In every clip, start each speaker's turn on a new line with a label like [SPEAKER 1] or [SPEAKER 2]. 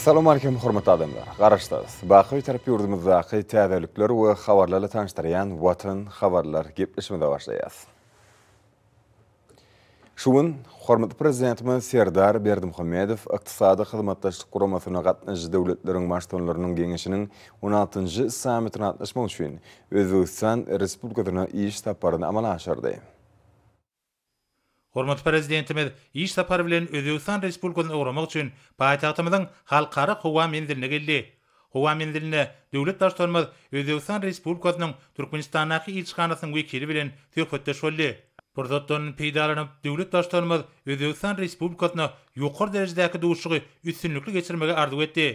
[SPEAKER 1] Assalamu alaykum hormat adamlar. Garaşdasyz. Baqy tarap ýurdumyzda haýy täzelikler we habarlary tanıştyrýan Watan habarlar gepleşmede başlaýas. Şuwun hormat prezidentimiz Serdar Berdimuhammedow Iqtisady hyzmatdaşlyk guramasyna gatnaşy döwletleriň maşdanlarynyň geňeşiniň 16-njy sammitine gatnaşmak üçin Özbegistan Respublikasyna iş taparyny amala aşyrdy.
[SPEAKER 2] Hormat prezidentimiz iş sapar bilen Özbekistan Respublikasyny ogramak üçin paýtagtymyzyň halkara howa mendirine geldi. Howa mendirine döwlet daşdarmyz Özbekistan Respublikasynyň Türkmenistanaky elçixanasynyň wekili bilen töhfetde şolly. Burdatdan peýdalanyp döwlet daşdarmyz Özbekistan Respublikasyna ýokary derejedäki duşugy üstünlikli geçirmäge arzuw etdi.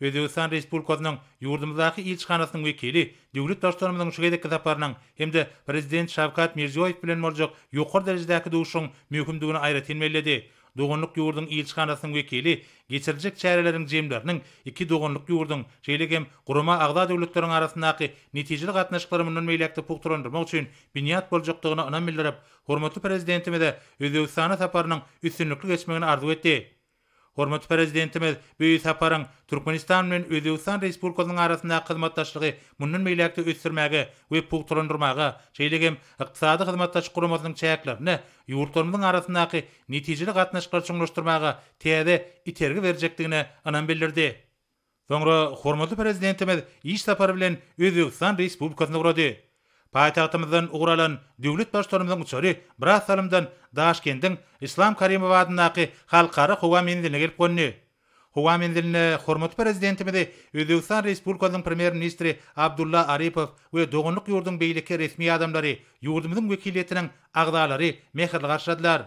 [SPEAKER 2] Özbekistan Respublikasynyň ýurdumyzdaky elçixanasynyň wekili döwlet daşlarymyzyň şu gaýda kitaplarynyň hemde prezident Şavkat Mirziýoýew bilen morjak ýokary derejedäki döwüşiň möhümdigini aýra tenmelledi. Dogonluk ýurdunyň elçixanasynyň wekili geçirjek çäreleriniň jemlerinin iki dogonluk ýurdunyň şeýlegem kuruma agda döwletleriniň arasyndaky netijeli gatnaşyklary bilen meýlekde pukturandyrmak üçin binýat boljakdygyna anam bildirip, hormatly prezidentimize Özbekistana saparynyň üstünlikli geçmegini etdi. Hormat prezidentimiz Büyük Saparın Türkmenistan men Özbekistan Respublikasynyň arasynda hyzmatdaşlygy munun meýlekde ösdürmäge we pulturandyrmaga, şeýlegem ykdysady hyzmatdaş gurumasynyň çäklerini ýurtlarymyň arasyndaky netijeli gatnaşyklary çoňlaşdyrmaga täze itergi berjekdigini anan bildirdi. Soňra hormatly prezidentimiz iş sapary bilen Özbekistan Respublikasyna gurady. Paýtagtymyzdan ugralan döwlet başlarymyzyň uçary bir ahalymdan Daşkentiň Islam Karimow adynaky halkara howa mendiligine gelip gönni. Howa mendiligine hormat prezidentimizi Özbegistan Respublikasynyň premier ministri Abdulla Aripow we dogunlyk ýurdun beýleki resmi adamlary, ýurdumyň wekilletiniň agdalary mehirli garşadylar.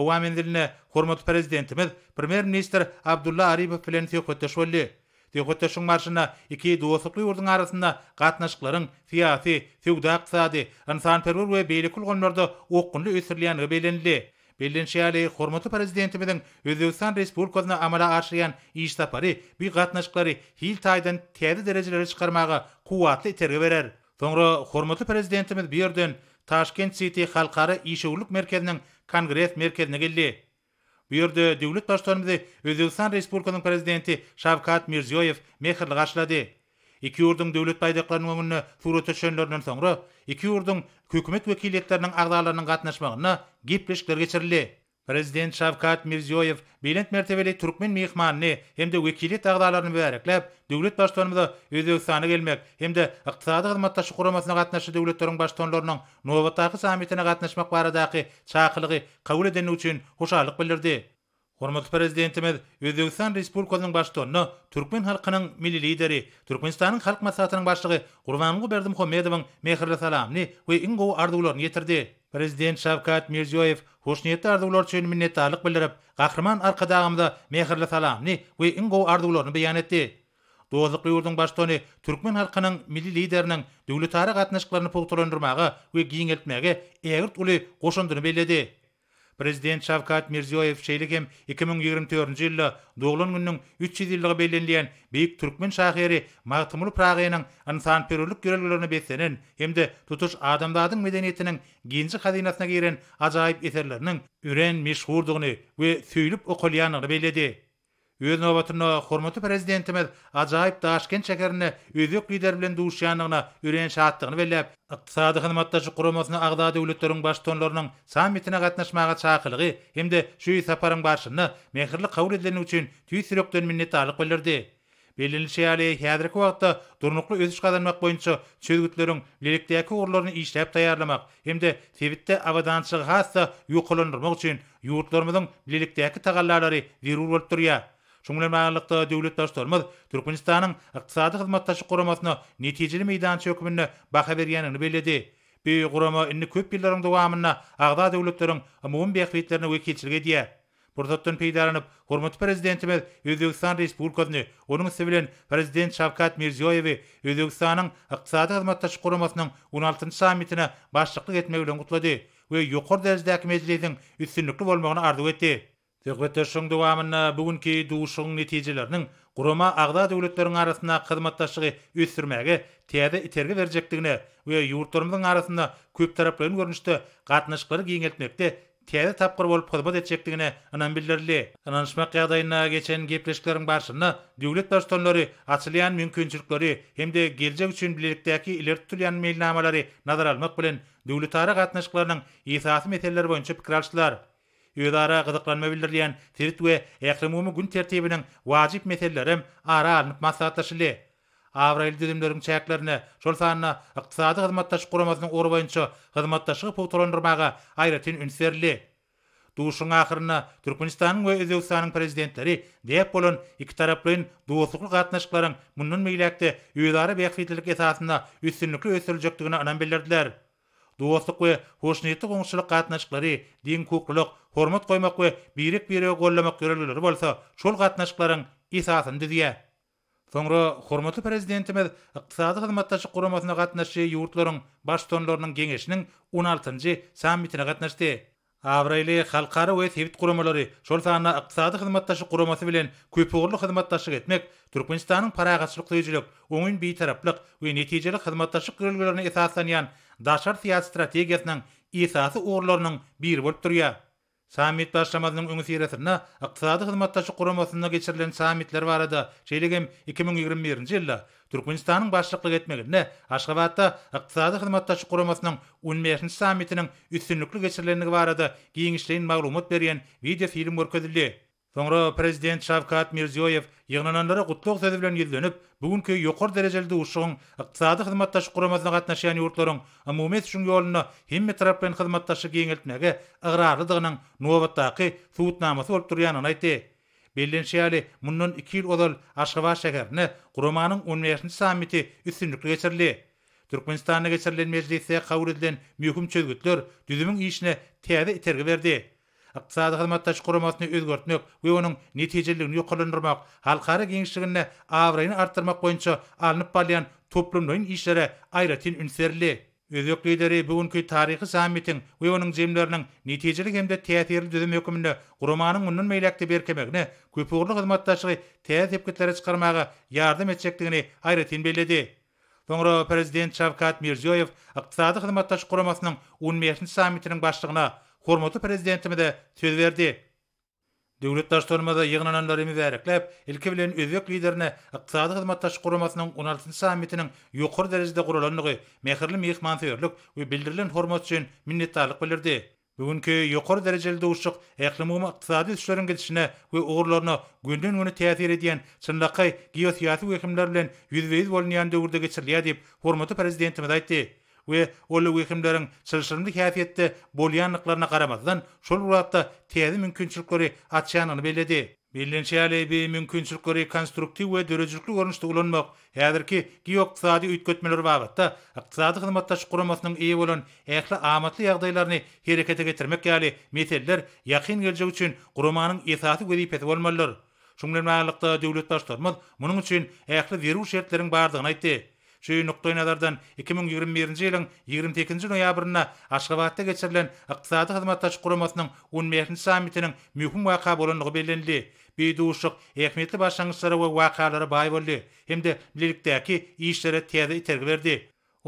[SPEAKER 2] Howa mendiligine hormat prezidentimiz premier minister Abdulla Aripow bilen Dehotta şun marşyna iki dostlukly urdun arasynda gatnaşyklaryň fiati, fiudak sady, insan perwer we beýleki ulgamlarda oqgunly ösürilýän öbelenli. Belin şäli hormaty prezidentimiň Özbegistan Respublikasyna amala aşyryan iş tapary, bu gatnaşyklary hil taýdan täze derejelere çykarmagy kuwatly terge berer. Soňra hormaty prezidentimiz bu ýerden Taşkent City halkary işgörlük merkezining kongres merkezine geldi. бұл жерде дәулет башыларымызды өзбекстан республиканың президенті шавкат мирзиеев мехірлік ашылады екі ұрдың дәулет байдақларының өңіріне туры түшенлерінен соңра екі ұрдың үкімет өкілеттерінің ағзаларының қатынашмағына гиплешкілер кешірілді Prezident Şavkat Mirziyoyev bilent mertebeli Türkmen mihmanını hem de vekili tağdalarını bärekläp, döwlet başlanmada özüň sanyny gelmek, hem de ykdysady hyzmatda şukuramasyna gatnaşy döwletleriň başlanmalarynyň nowataky sammitine gatnaşmak barada çaqylygy kabul edeni üçin hoşallyk bildirdi. Hormatly prezidentimiz Özbekistan Respublikasynyň başdanyny, türkmen halkynyň milli lideri, Türkmenistanyň halk maslahatynyň başlygy Gurbanmyň Berdimhamedowyň mehirli salamyny we iňgow arzuwlaryny ýetirdi. Prezident Şavkat Mirziyoyev hoşnýetli arzuwlar üçin minnetdarlyk bildirip, gahrman arkadaşymyza mehirli salamyny we iňgow arzuwlaryny beýan etdi. Dozlyk ýurdun başdany türkmen halkynyň milli lideriniň döwlet tarih gatnaşyklaryny pogtulandyrmagy we giňeltmegi ägirt uly goşundyny bellädi. Prezident Şavkat Mirziyoyev şeýlegem 2024-nji ýylda doğulan günniň 300 ýyllygy belenleýän Beýik Türkmen şahyry Magtymul Pragynyň insan perwerlik görelgelerini beslenen hemde tutuş adamlaryň medeniýetiniň genji hazinasyna giren ajaýyp eserleriniň ören meşhurdygyny we söýülüp okulýanyny belledi. өз нөөбөтүнө құрметті президентибиз ажайып ташкент шаарына үзік лидер менен дуушияныгына үрен аттыгын белеп ыктысадый кызматташуу курамасына агза дөөлөттөрдүн баш тоонлорунун саммитине катнашмага чакырыгы эмде şu сапарың барышыны мехирли кабыл эдилени үчүн түй сүрөктөн миннеттарлык билдирди белилишәли хәзерге вакытта турныклы үсеш казанмак боюнча чөзгүтлөрүн лелектеки урларын иштәп даярламак эмде себитте аваданчы хасса юкуландырмак үчүн юртларыбыздын лелектеки тагаллары зырур болуп турýar Şunlar maýallykda döwlet daşdarmaz Türkmenistanyň ykdysady hyzmatdaşyk guramasyna netijeli meýdan çökümini baha bergenini bellädi. Bu gurama indi köp ýyllaryň dowamyna agda döwletleriň umumy bekwetlerini wekilçilige diýe. Burdatdan peýdalanyp, hormatly prezidentimiz Özbegistan Respublikasyny, onuň sivilen prezident Şavkat Mirziyoyew Özbegistanyň ykdysady hyzmatdaşyk guramasynyň 16-njy sammitine başlyklyk etmegi bilen gutlady we ýokary derejedäki mejlisiň üstünlikli bolmagyny arzuw etdi. Hökümetler şoň dowamyna bugünki duşuň netijelerini guruma agda döwletleriň arasynda hyzmatdaşlygy üstürmäge täze iterge berjekdigini we ýurtlarymyň arasynda köp taraplaryň görnüşde gatnaşyklary giňeltmekde täze tapgyr bolup hyzmat etjekdigine anan bildirildi. Anlaşma ýa-daýyna geçen gepleşikleriň başyna döwlet daşdanlary açylýan mümkinçilikleri hemde geljek üçin bilelikdäki iler tutulýan meýilnamalary nazar almak bilen döwletara gatnaşyklaryň ýetasy meteller boýunça pikir ýöre gyzyklanma bildirilen Sirit we Ekremumy gün tertibiniň wajyp meselelerim ara alınıp maslahatlaşyldy. Avrail düzümlerin çäklerini şol sanyna ykdysady hyzmatdaşyk guramasynyň ory boýunça hyzmatdaşyk powtulandyrmagy aýratyn ünserli. Duşun ahyryna Türkmenistanyň we Özbegistanyň prezidentleri diýip bolan iki taraplyň duşukly gatnaşyklaryň mundan meýlekde ýöre bäkfitlik esasynda üstünlikli ösüljekdigine anan dostluk we hoşnýetli gowşulyk gatnaşyklary, diň hukukly hormat goýmak we birik birige gollamak görelleri bolsa, şol gatnaşyklaryň isasyny diýe. Soňra hormatly prezidentimiz Iqtisady hyzmatdaşlyk guramasyna gatnaşy ýurtlaryň baş tonlarynyň geňeşiniň 16-njy sammitine gatnaşdy. Avrayli xalqara we sevit guramalary şol sanda iqtisady hyzmatdaşlyk guramasy bilen köpüğürlük hyzmatdaşlyk etmek Türkmenistanyň paragatçylyk töýjülük, öňün bir taraplyk we netijeli hyzmatdaşlyk görülgülerini esaslanýan daşar siyasi strategiýasynyň esasy ugrularynyň bir bolup durýar. Samit başlamazynyň öňe seretine ykdysady hyzmatdaşy guramasyna geçirilen samitler barada şeýlegem 2021-nji ýylda Türkmenistanyň başlygyny etmegine Aşgabatda ykdysady hyzmatdaşy guramasynyň 15-nji samitiniň üstünlikli geçirilenligi barada giňişleýin maglumat berýän video film örkezildi. Sonra prezident Şavkat Mirziyoyev yığınanlara qutluq sözü bilen yüzlenip, bugünkü yuqor derejeli uşuğun iqtisadi xizmetdaşı quramasyna qatnaşan yurtlaryň umumy şuň ýoluna hem metrap bilen xizmetdaşy giňeltmegi ygrarlydygynyň nowatdaky suwutnamasy bolup durýanyny aýtdy. Bellin şeýle munun 2 ýyl ozal Aşgaba şäherini quramanyň 15-nji sammiti üstünlükli geçirli. Türkmenistanyna geçirilen mejlisde kabul edilen mühim çözgütler düzümün işine täze itergi berdi. iqtisadi xizmat tashkilotini o'zgartirmoq va uning natijaligini yuqorilandirmoq, xalqaro kengashligini avrayni arttirmoq bo'yicha olinib borilgan to'plamning ishlari ayrim unserli Ýöňek lideri bugünkü taryhy sammitiň we onuň jemlerining netijeli hemde täsirli düzüm hökümini gurmanyň onuň meýlekde berkemegini, köpügürlik hyzmatdaşygy täze tepkitlere çykarmagy ýardym etjekdigini aýra tenbelledi. Soňra prezident Şavkat Mirziýoýew iqtisady hyzmatdaş guramasynyň 10-njy sammitiniň başlygyna Hormatly prezidentimiz de söz berdi. Döwlet daşdyrmada ýygnananlarymy bäriklep, ilki bilen özek liderine ykdysady hyzmat taşgyrmasynyň 16-njy sammitiniň ýokary derejede gurulanlygy, mehirli mehmanpäwirlik we bildirilen hormat üçin minnetdarlyk bildirdi. Bugünkü ýokary derejeli döwüşçik ählimumy ykdysady işleriň gidişine we ugurlaryna gündelik täsir edýän çynlaqy giýotiýat we hemlerle ýüzbeýiz bolýan döwürde geçirilýär diýip hormatly prezidentimiz we ol wekimlerin silsirindi kafiyette bolyanlıklarına qaramazdan şol wagtda tezi mümkinçilik görä belledi. Bilinçli ale bi mümkinçilik görä konstruktiv we dörejlikli görnüşde ulanmak häzirki geoqtsadi ütkötmeler wagtda iqtisadi xizmetdäş quramasynyň iýi bolan ähli amatly ýagdaýlaryny hereketä getirmek ýaly meteller ýakyn geljek üçin quramanyň esasy gözipeti bolmalar. Şumlarla alakalı döwlet başlarymyz munun üçin ähli veruşertleriň bardygyny şeýle nuqtai nazardan 2021-nji ýylyň 22-nji noýabryna Aşgabatda geçirilen Ykdysady hyzmat taşgyrmasynyň 10-nji sammitiniň möhüm wakaýa bolanlygy bellendi. Beýduşyk, ähmiýetli başlangyçlary we wakaýalary baý boldy. Hem-de bilelikdäki işlere täze täzgir berdi.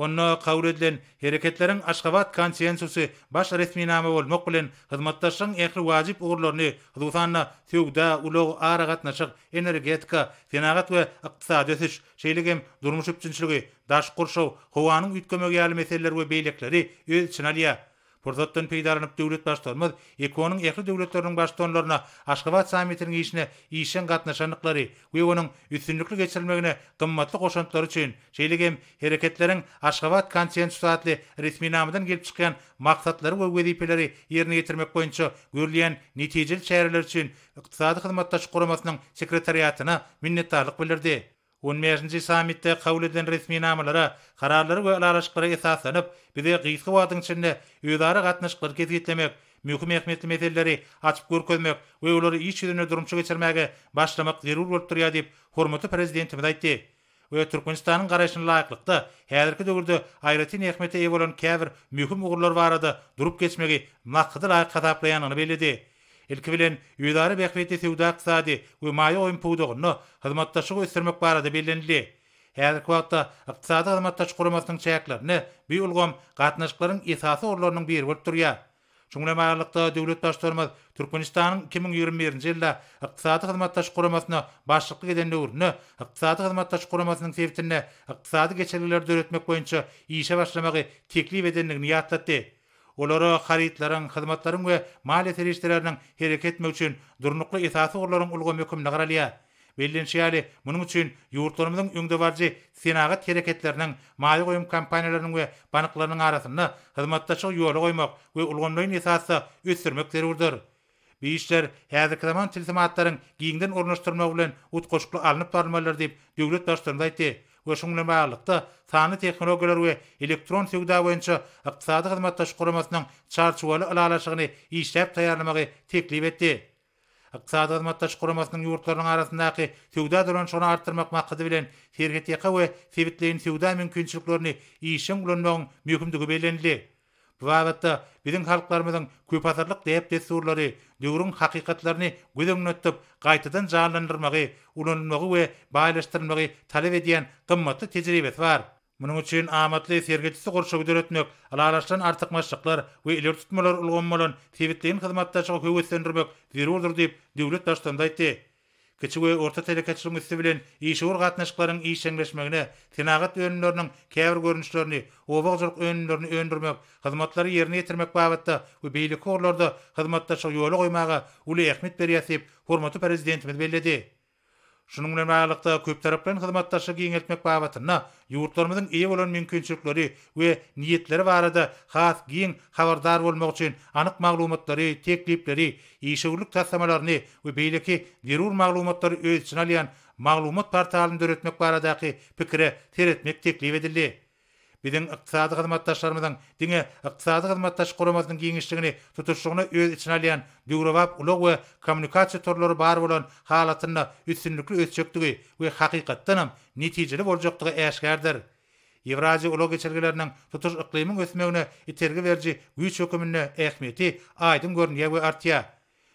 [SPEAKER 2] Onno qabul edilen hereketlerin aşqabat konsensusi baş resmi nama bol moqulen hizmetdaşın ekri wajib ugurlarını hudusanna tüwda ulug aragat naşıq energetika, finagat we iqtisadi ösüş, şeýlegem durmuş üçin şeýle daş gurşaw howanyň üýtgemegi ýaly meseleler we beýlekleri ýetirilýär. Fursatdan peýdarynyp döwlet başlanmaz, ekonomik ýa-da döwletleriň Aşgabat sammitiniň işine ýeşen gatnaşanlyklary we onuň üstünlikli geçirilmegine gymmatly goşantlar üçin şeýlegem hereketleriň Aşgabat konsensusatly resmi namydan gelip çykan maksatlary we wezipeleri ýerine ýetirmek boýunça görilýän netijeli çäreler üçin Iqtisady hyzmatdaş guramasynyň sekretariatyna minnetdarlyk bildirdi. 15-nji sammitde kabul eden resmi namalara, kararlara we alaşyklara esaslanyp, bize gysgy wagtyň içinde ýöwdara gatnaşyklar gezgitlemek, möhüm ähmiýetli meselelere açyp görkezmek we olary iş ýerine durumçy geçirmäge başlamak zerur bolup durýar diýip hormaty prezidentim aýtdy. We Türkmenistanyň garaşyna laýyklykda häzirki döwürde aýratyn ähmiýeti ýa-da käbir möhüm ugurlar barada durup geçmegi maksady laýyk hataplaýanyny bellidi. Elki bilen ýöderi bekwetde sewda iqtisady we maýa oýun pudugyny hyzmatdaşyk ösdürmek barada bellendi. Häzir kwatda iqtisady hyzmatdaş guramasynyň çäklerini we ulgam gatnaşyklaryň esasy orlarynyň biri bolup durýar. Şoňla maýallykda döwlet başdarmaz Türkmenistanyň 2021-nji ýylda iqtisady hyzmatdaş guramasyna başlyk edilen ýurny iqtisady hyzmatdaş guramasynyň sewtinde iqtisady geçerliler döretmek boýunça işe başlamagy teklip edilenligini olara xaritlaryň, hyzmatlaryň we maliýe terişdirläriniň hereketme üçin durnukly itaatly urlaryň ulgy mökümini garalýar. Bellinçi ýaly munyň üçin ýurtlarymyzyň öňde barjy sinagat hereketleriniň, maliýe goýum kompaniýalarynyň we banklarynyň arasynda hyzmatdaşyk ýoly goýmak we ulgamlaryň itaatly ýetirmek zerurdyr. Bu işler häzir kadaman tilsimatlaryň giňden ornaşdyrmak bilen utgoşukly alnyp barmalar diýip döwlet başlarynda aýtdy. we şuňla baglykda tehnologiýalar we elektron sewda boýunça ykdysady hyzmat taşgurmasynyň çarçuwaly alalaşygyny işläp taýýarlamagy teklip etdi. Ykdysady hyzmat taşgurmasynyň ýurtlarynyň arasyndaky sewda duran şonu artdyrmak maksady bilen hergeti we sewitleýin sewda mümkinçiliklerini işin gülünmegiň mühimdigi belenli. варата бидин халыкларымызың күп атлыкларлык тәэптәсләре дәурен хакыикәтләрне гөлөмнәттеп кайтыдан җанландырмогы, үленнәмәге һәм байлаштырмогы таләп talep дигән кыммәтле тәҗрибәт бар. Буның өчен аматлы сергечсез орышгы дөрөтнәк, аралашкан артыкмашыклар бу иләр тотмолар улгын молы төбә дигән хезмәттәшлек көвәтлендермәк зур ур Kiçik we orta telekatçylyk üstü bilen işe wur gatnaşyklaryň işleňmegine, tinagat önümlerini, käbir görünüşlerini, obaq zurk önümlerini öndürmek, hyzmatlary ýerine ýetirmek babatda we beýleki horlarda hyzmatdaşlyk ýoly goýmagy uly ähmiýet berýär diýip hormatly prezidentimiz Şunun bilen bağlykda köp taraplaryň hyzmatdaşy giňeltmek babatyna ýurtlarymyzyň iň bolan mümkinçilikleri we niýetleri barada has giň habardar bolmak üçin anyk maglumatlary, teklipleri, ýeşewlik täsemalaryny we beýleki derur maglumatlary öýetmek üçin alýan maglumat portalyny döretmek baradaky pikiri teretmek teklip edildi. Bizim iqtisadi hormatdaşlarymyň, diňe iqtisadi hormatdaş guramanyň giňişligine, tutuşlygyna öz içine alýan, gürowap ulog we kommunikasiýa torlary bar bolan halatynyň üstünlikli ösçükligi we haqiqatan hem netijeli boljakdygy äheşdir. Ewraziýa ulog geçelgeleriniň tutuş iqlimiň ösmegine itergi beriji ýüç hökümini ähemi aýdyn görýär we artýar.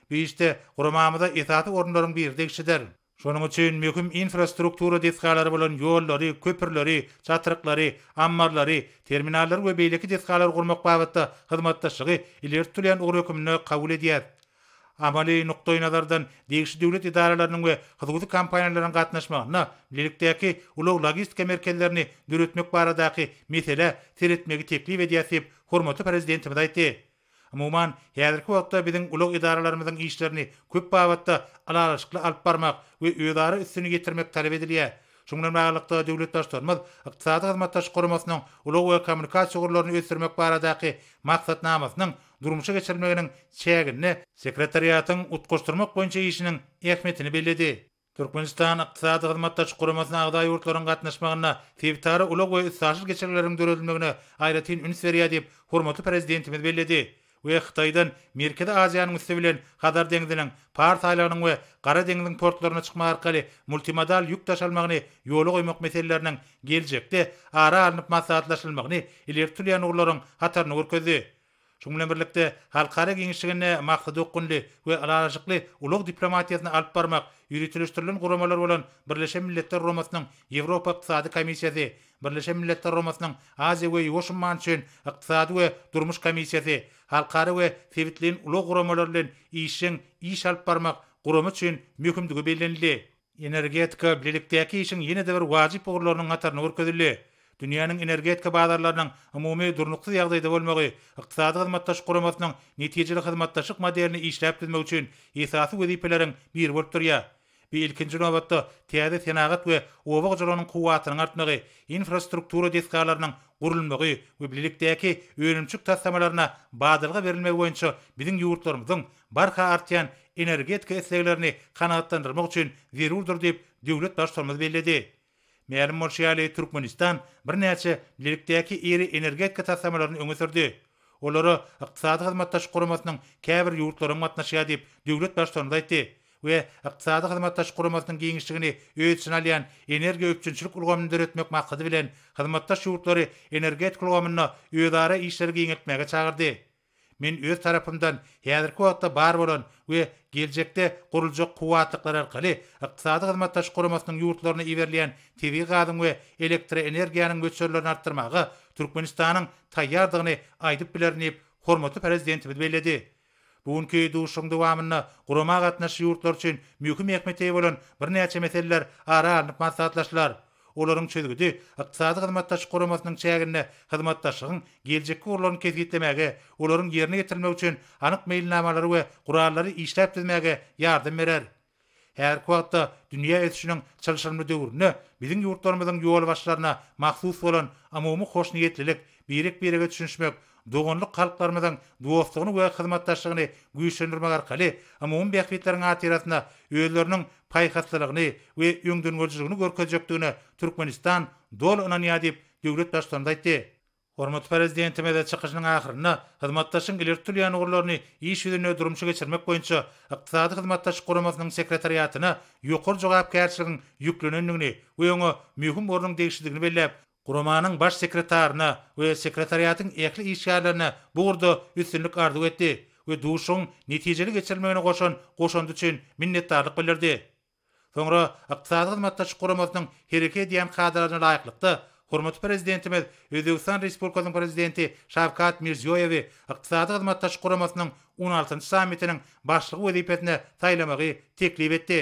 [SPEAKER 2] Bu ýüzde guramamyňda etäti orunlarymyň bir degişidir. Şonu üçin möhüm infrastruktura detxalary bolan ýollary, köprüleri, çatırıqlary, ammarlary, terminallary we beýleki detxalary gurmak babatda hyzmatdaşygy iler tutulýan ugry hökümni kabul edýär. Amaly nuqtaý nazardan degişli döwlet idaralarynyň we hyzmaty kompaniýalarynyň gatnaşmagyna lilikdäki ulag logistika merkezlerini döretmek baradaky mesele teretmegi teklip edýär diýip hormatly prezidentimiz Umuman häzirki wagtda biziň ulug idaralarymyzyň işlerini köp babatda alaşykly alyp barmak we öýdary üstünü getirmek talap edilýär. Şunlar maglykda döwlet daşdarmy, ykdysady hyzmat daşgarmasynyň ulug we kommunikasiýa çygyrlaryny ösdürmek baradaky maksatnamasynyň durmuşa geçirilmeginiň çägini sekretariatyň utgaşdyrmak boýunça işiniň ähmiýetini belledi. Türkmenistan ykdysady hyzmat daşgarmasynyň agda ýurtlaryň gatnaşmagyna täbitary ulug we üstünlik geçirilmegine aýratyn ünsi berýär diýip hormatly prezidentimiz belledi. we Xitaydan Merkezi Aziýanyň üstü bilen Hadar deňziniň, Pars aýlanyň we Gara deňziniň portlaryna çykma arkaly multimodal ýük taşalmagyny ýoly goýmak meselelerini geljekde ara alınıp maslahatlaşylmagyny ileri sürýän ugurlaryň hatarny Şu birlikde halkara gengişigine mahdudukunly we alaşykly ulug diplomatiýany alyp barmak ýürütilýän guramalar bolan Birleşen Milletler Romasynyň Ýewropa Ykdysady Komissiýasy, Birleşen Milletler Romasynyň Aziýa we Ýuşman üçin Iqtisady we Durmuş Komissiýasy, halkara we Sewitlin ulug guramalar bilen işiň iş alyp barmak guramy üçin möhümdigi bellendi. Energetika birlikdäki işiň ýene-de bir wajyp ogurlarynyň gatarına görkezildi. dünýäniň energetika bazarlarynyň umumy durnuksuz ýagdaýda bolmagy, ykdysady құрамасының guramasynyň netijeli hyzmatdaşyk modelini işläp düzmek üçin esasy wezipeleriň biri bolup durýar. Bu ilkinji nöwetde täze senagat we owag jolanyň kuwatynyň artmagy, infrastruktura desgalarynyň gurulmagy we birlikdäki Mer Morşiyali Türkmenistan bir neçe lirikdeki iri energetika tasamalarını öňe sürdi. Olary Iqtisadi Hyzmat Taşgyrymasynyň käbir ýurtlaryna matnaşýa diýip döwlet başlygy aýtdy we Iqtisadi Hyzmat Taşgyrymasynyň giňişligini öýüp synalyan energiýa öpçünçilik ulgamyny döretmek maksady bilen hyzmatdaş ýurtlary energetika ulgamyny ýöderi işleri giňetmäge çagyrdy. men öz tarapymdan häzirki wagtda bar bolan we geljekde gurulmak quwatlyklar arkaly iqtisady hyzmat taşy guramasynyň ýurtlaryna iberilýän tebigi gazyň we elektroenergiýanyň göçerlerini artdyrmagy Türkmenistanyň taýýardygyny aýdyp bilerini hormatly prezidentimiz belledi. Bugünkü duşum duwamyny gurama gatnaşy ýurtlar üçin möhüm ähmiýete ýa bolan bir näçe meseleler ara alınyp maslahatlaşdylar. olaryň çözgüdi iqtisady hyzmatdaş goramasynyň çägine hyzmatdaşyň geljekki urlaryny kesgitlemäge, olaryň ýerine getirmek üçin anyk meýilnamalary we gurallary işläp bilmäge ýardym berer. Her kwatda dünýä etişiniň çalyşmaly döwrüne biziň ýurtlarymyzyň ýol başlaryna mahsus bolan amumy hoş niýetlilik, birik birege düşünmek Doğunlu halklarımızın duostluğunu ve hizmetdaşlığını güýçlendirmek arkaly, amma umbiýetleriň atyratyna özlerini paýhatlylygyny we ýöngdürgüçligini görkezjekdigini Türkmenistan dol ýa ýadyp döwlet başlarynda aýtdy. Hormat prezidenti mede çıkışının ahırını, hizmattaşın ilirtül yan uğurlarını iş yüzüne durumşu geçirmek boyunca, iktisadi hizmattaş kurumasının sekretariyatını yukur jogapkärçiligini kerçilin yüklününününü ve onu mühüm orunun değişikliğini belirleyip, baş sekretarını ve sekretariyatın ekli işgarlarını bu urdu üstünlük ardu etdi ve duşun neticeli geçirmeyini koşun koşundu için minnettarlık belirdi. Sonra iqtisadi xizmatlaşyk guramasynyň hereket diýen kadrlaryna laýyklykda Hormat prezidentimiz Özbekistan Respublikasynyň prezidenti Şavkat Mirziýoýew iqtisadi xizmatlaşyk guramasynyň 16-njy sammitiniň başlygy wezipetine taýlamagy teklip etdi.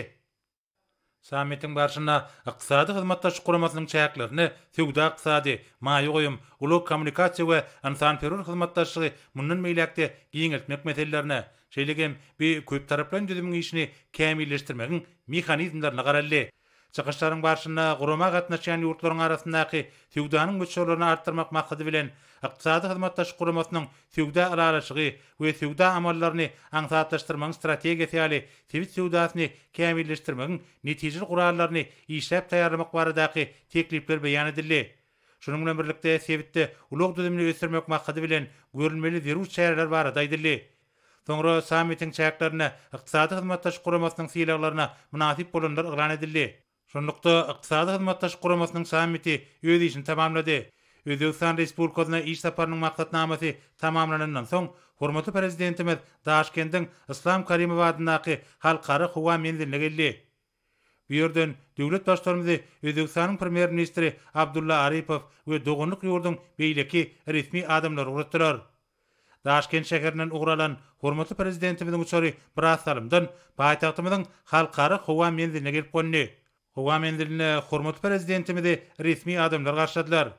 [SPEAKER 2] Sammitin barşına iqtisadi xizmatlar şukuramasının çayaklarını Sögda iqtisadi, mayu qoyum, ulu kommunikasiya ve insan perur xizmatlar şığı Şeýlegem bir köp taraplan düzümiň işini kämilleşdirmegiň mehanizmlerini garaldy. Çaqaşlaryň başyna guruma gatnaşýan ýurtlaryň arasyndaky tewdanyň möçürlerini artdyrmak maksady bilen Iqtisadi Xizmat Taşkurymatynyň tewda aralaşygy we tewda amallaryny aňsatlaşdyrmak strategiýasy ýaly tewit tewdasyny kämilleşdirmegiň netijeli gurallaryny işläp taýarlamak baradaky teklipler beýan edildi. Şunun bilen birlikde sewitde ulug düzümini ösdürmek maksady bilen görülmeli derwiş çäreler bar Sonra summitin çäklerine, iqtisadi hyzmatdaş guramasynyň silaglaryna munasip bolanlar ýa-da edildi. Şonlukda iqtisadi hyzmatdaş guramasynyň summiti öz işini tamamlady. Özbekistan Respublikasyna iş saparynyň maksatnamasy tamamlanandan soň Hormatly prezidentimiz Daşkendin İslam Karimov adynaky halkara huwa menzilini geldi. Bu ýerden döwlet başçylarymyzy Özbekistanyň premier-ministri Abdulla Aripow we dogunluk ýurdun beýleki Daşkent şäherinin ugralan hormatly prezidentimiziň uçary Brasalymdan paýtagtymyzyň halkara howa menziline gelip gondy. Howa menziline hormatly prezidentimizi resmi adamlar garşadylar.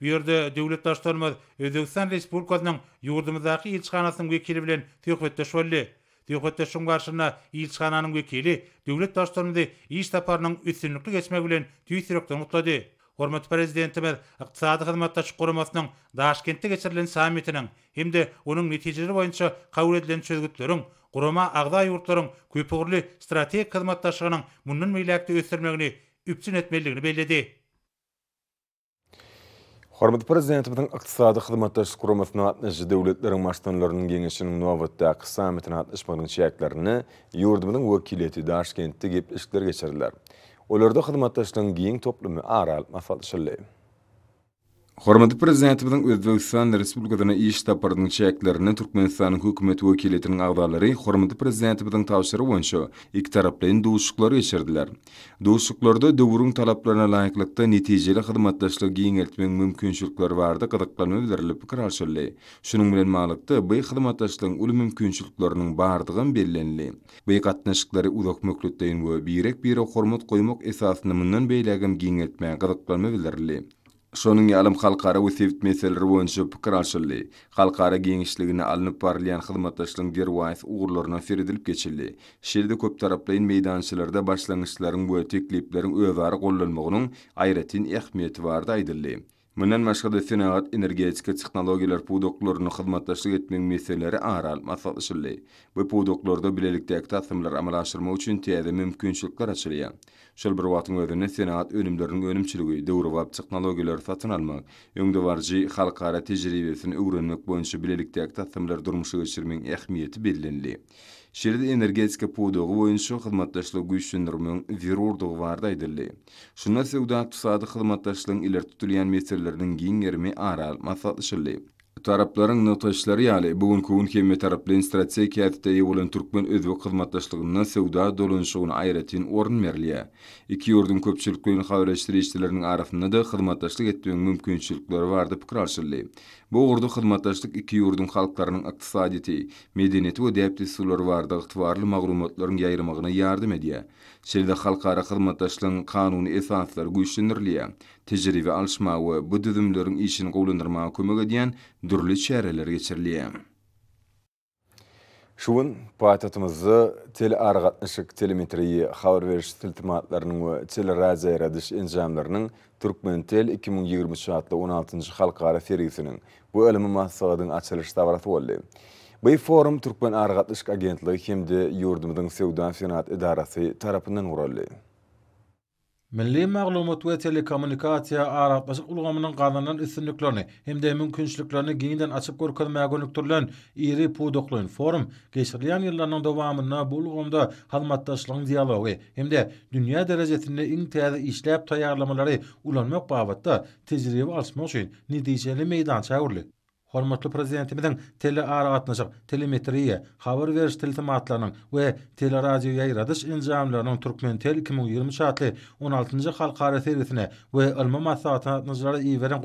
[SPEAKER 2] Bu ýerde döwletdaşlarymyz Özbekistan Respublikasynyň ýurdumyzdaky elçixanasynyň wekili bilen töhfetdeş boldy. Töhfetdeşiň garşyna elçixananyň wekili құрметті президентіміз ықтисады қызматта құрамасының ташкентте кешірілген саммитінің емде оның нәтижелері бойынша қаул етілген сөзгүтлерің құрама ағза юртларың көпүғырлі стратег қызматташығының мұның миллиардты өсірмегіне үптін етмелігіні белледі
[SPEAKER 1] құрметті президентіміздің ықтисады қызматташы құрамасына қатнашы дәулеттерің масштанлерінің кеңесінің новаттағы саммитіне қатнашпаның шәкілеріні юрдымының өкілеті ташкентте кепішіктер кешірділер Olarda xidmatdaşlygyň giň toplumy aral mafal şolle. Hormatly prezident, biz Özbekistan Respublikasyna iş taparyň çäklerini Türkmenistan hökümeti wekilleriniň agdalary, hormatly prezident, biziň boýunça iki tarapdan duşuklary geçirdiler. Duşuklarda döwürüň talaplaryna laýyklykda netijeli hyzmatdaşlyk giňeltmek mümkinçilikleri bardy, gadaklanyp berilip pikir alşyldy. Şunun bilen maglumatda bu hyzmatdaşlygyň uly mümkinçiliklerini bardygyny bellendi. Bu gatnaşyklary uzak möhletde we birek bir hormat goýmak esasyny mundan beýlegim giňeltmäge gadaklanyp berilip Şonun ýalym halkara we sewit meseleler boýunça pikir alşyldy. Halkara giňişligini alnyp barlyan hyzmatdaşlaryň derwaýys ugurlaryna feridilip geçildi. Şeýle köp taraply in meýdançylarda başlangyçlaryň bu tekliplerini öwäri gollanmagynyň aýratyn ähmiýeti bardy diýildi. Mundan başga da synagat energetika tehnologiýalar pudoklaryny hyzmatdaşlyk etmek meseleleri ara alma Bu pudoklarda bilelikde ähli täsirler amala aşyrmak üçin täze mümkinçilikler açylýar. Şol bir wagtyň özüne senat önümlerini önümçiligi, dowrap teknologiýalary satyn almak, öňde barjy halkara tejribesini öwrenmek boýunça bilelikde aktatymlar durmuşy geçirmek ähmiýeti bellenli. Şerde energetika podogy boýunça hyzmatdaşlyk güýçlendirmek zerurdygy barda aýdyldy. Şunda sewda tusady hyzmatdaşlygyň iler tutulýan meselelerini giň ýerimi aral, maslahat tarapların nötaşları yali bugün kuun kemi taraplin strategiyatide yuvulun Türkmen özve kızmatlaşlığından sevda dolunşuğun ayretin orn merliye. İki yurdun köpçülük köyün xavirleştiri işçilerinin arafında da kızmatlaşlık etdiyon mümkünçülükleri vardı pıkralşirli. Bu ordu iki yurdun xalqlarının aktisadeti, medeniyeti ve deyapti sulları vardı ıhtıvarlı mağrumatların yayrımağına yardım ediyy. Şelde xalqara kızmatlaşlığın kanuni tejribe alşmagy bu düzümlörüň işini gowlandyrmagy kömek diýen dürli çäreler geçirilýär. Şuwun paýtatymyzy tel argatnaşyk telemetriýe habar beriş tiltimatlarynyň we tel razy radyş enjamlarynyň Türkmen tel 2020 ýylda 16-njy halkara ferisiniň bu ölümi maksadyň açylyş tabaraty boldy. Bu forum Türkmen argatnaşyk agentligi hem de ýurdumyzyň Sewdan Senat edarasy tarapyndan urulýar.
[SPEAKER 3] Milli maglumat we telekommunikasiýa aratlaşyk ulgamynyň gazanan üstünliklerini hem de mümkinçiliklerini giňden açyp görkezmäge mägunlyk iri pudukly forum geçirilýän ýyllaryň dowamyna bu ulgamda halmatdaşlygyň dialogy hem de dünýä derejesinde iň täze işläp taýýarlamalary ulanmak babatda tejribe alsmak üçin nidijeli meýdan çagyrly. Hormatly prezidentimiziň tele ara atnaşyk telemetriýa habar beriş telefonatlarynyň we tele radio ýaýradyş injamlarynyň türkmen tel 2020 şatly 16-njy halkara serwisine we ilmi maslahatyň nazarlary iň beren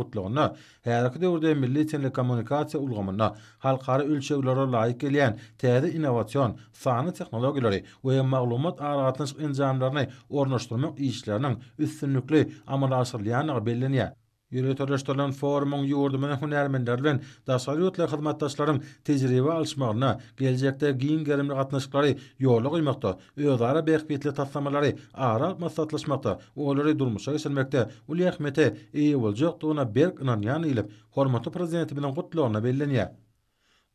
[SPEAKER 3] häzirki döwürde milli telekommunikasiýa ulgamyna halkara ölçeglere laýyk gelýän täze innowasion, sanly tehnologiýalary we maglumat ara atnaşyk injamlaryny ornaşdyrmak işleriniň üstünlikli amala aşyrylýanyna bellenýär. Ýerli taryhda lan farmung ýurdu men aňyrmen Derwen, daşa ýolda tejribe alşmagyna, beljekde giň gerimli gatnaşyklary ýörelýär mäktepde, özara beýikpetli täsirlemeleri, ara maslahatlaşmakda we olary durmuşda selmekde, uly ähmete eýe ona berk inanýyp, hormatly Prezidenti bilen gutlaýar we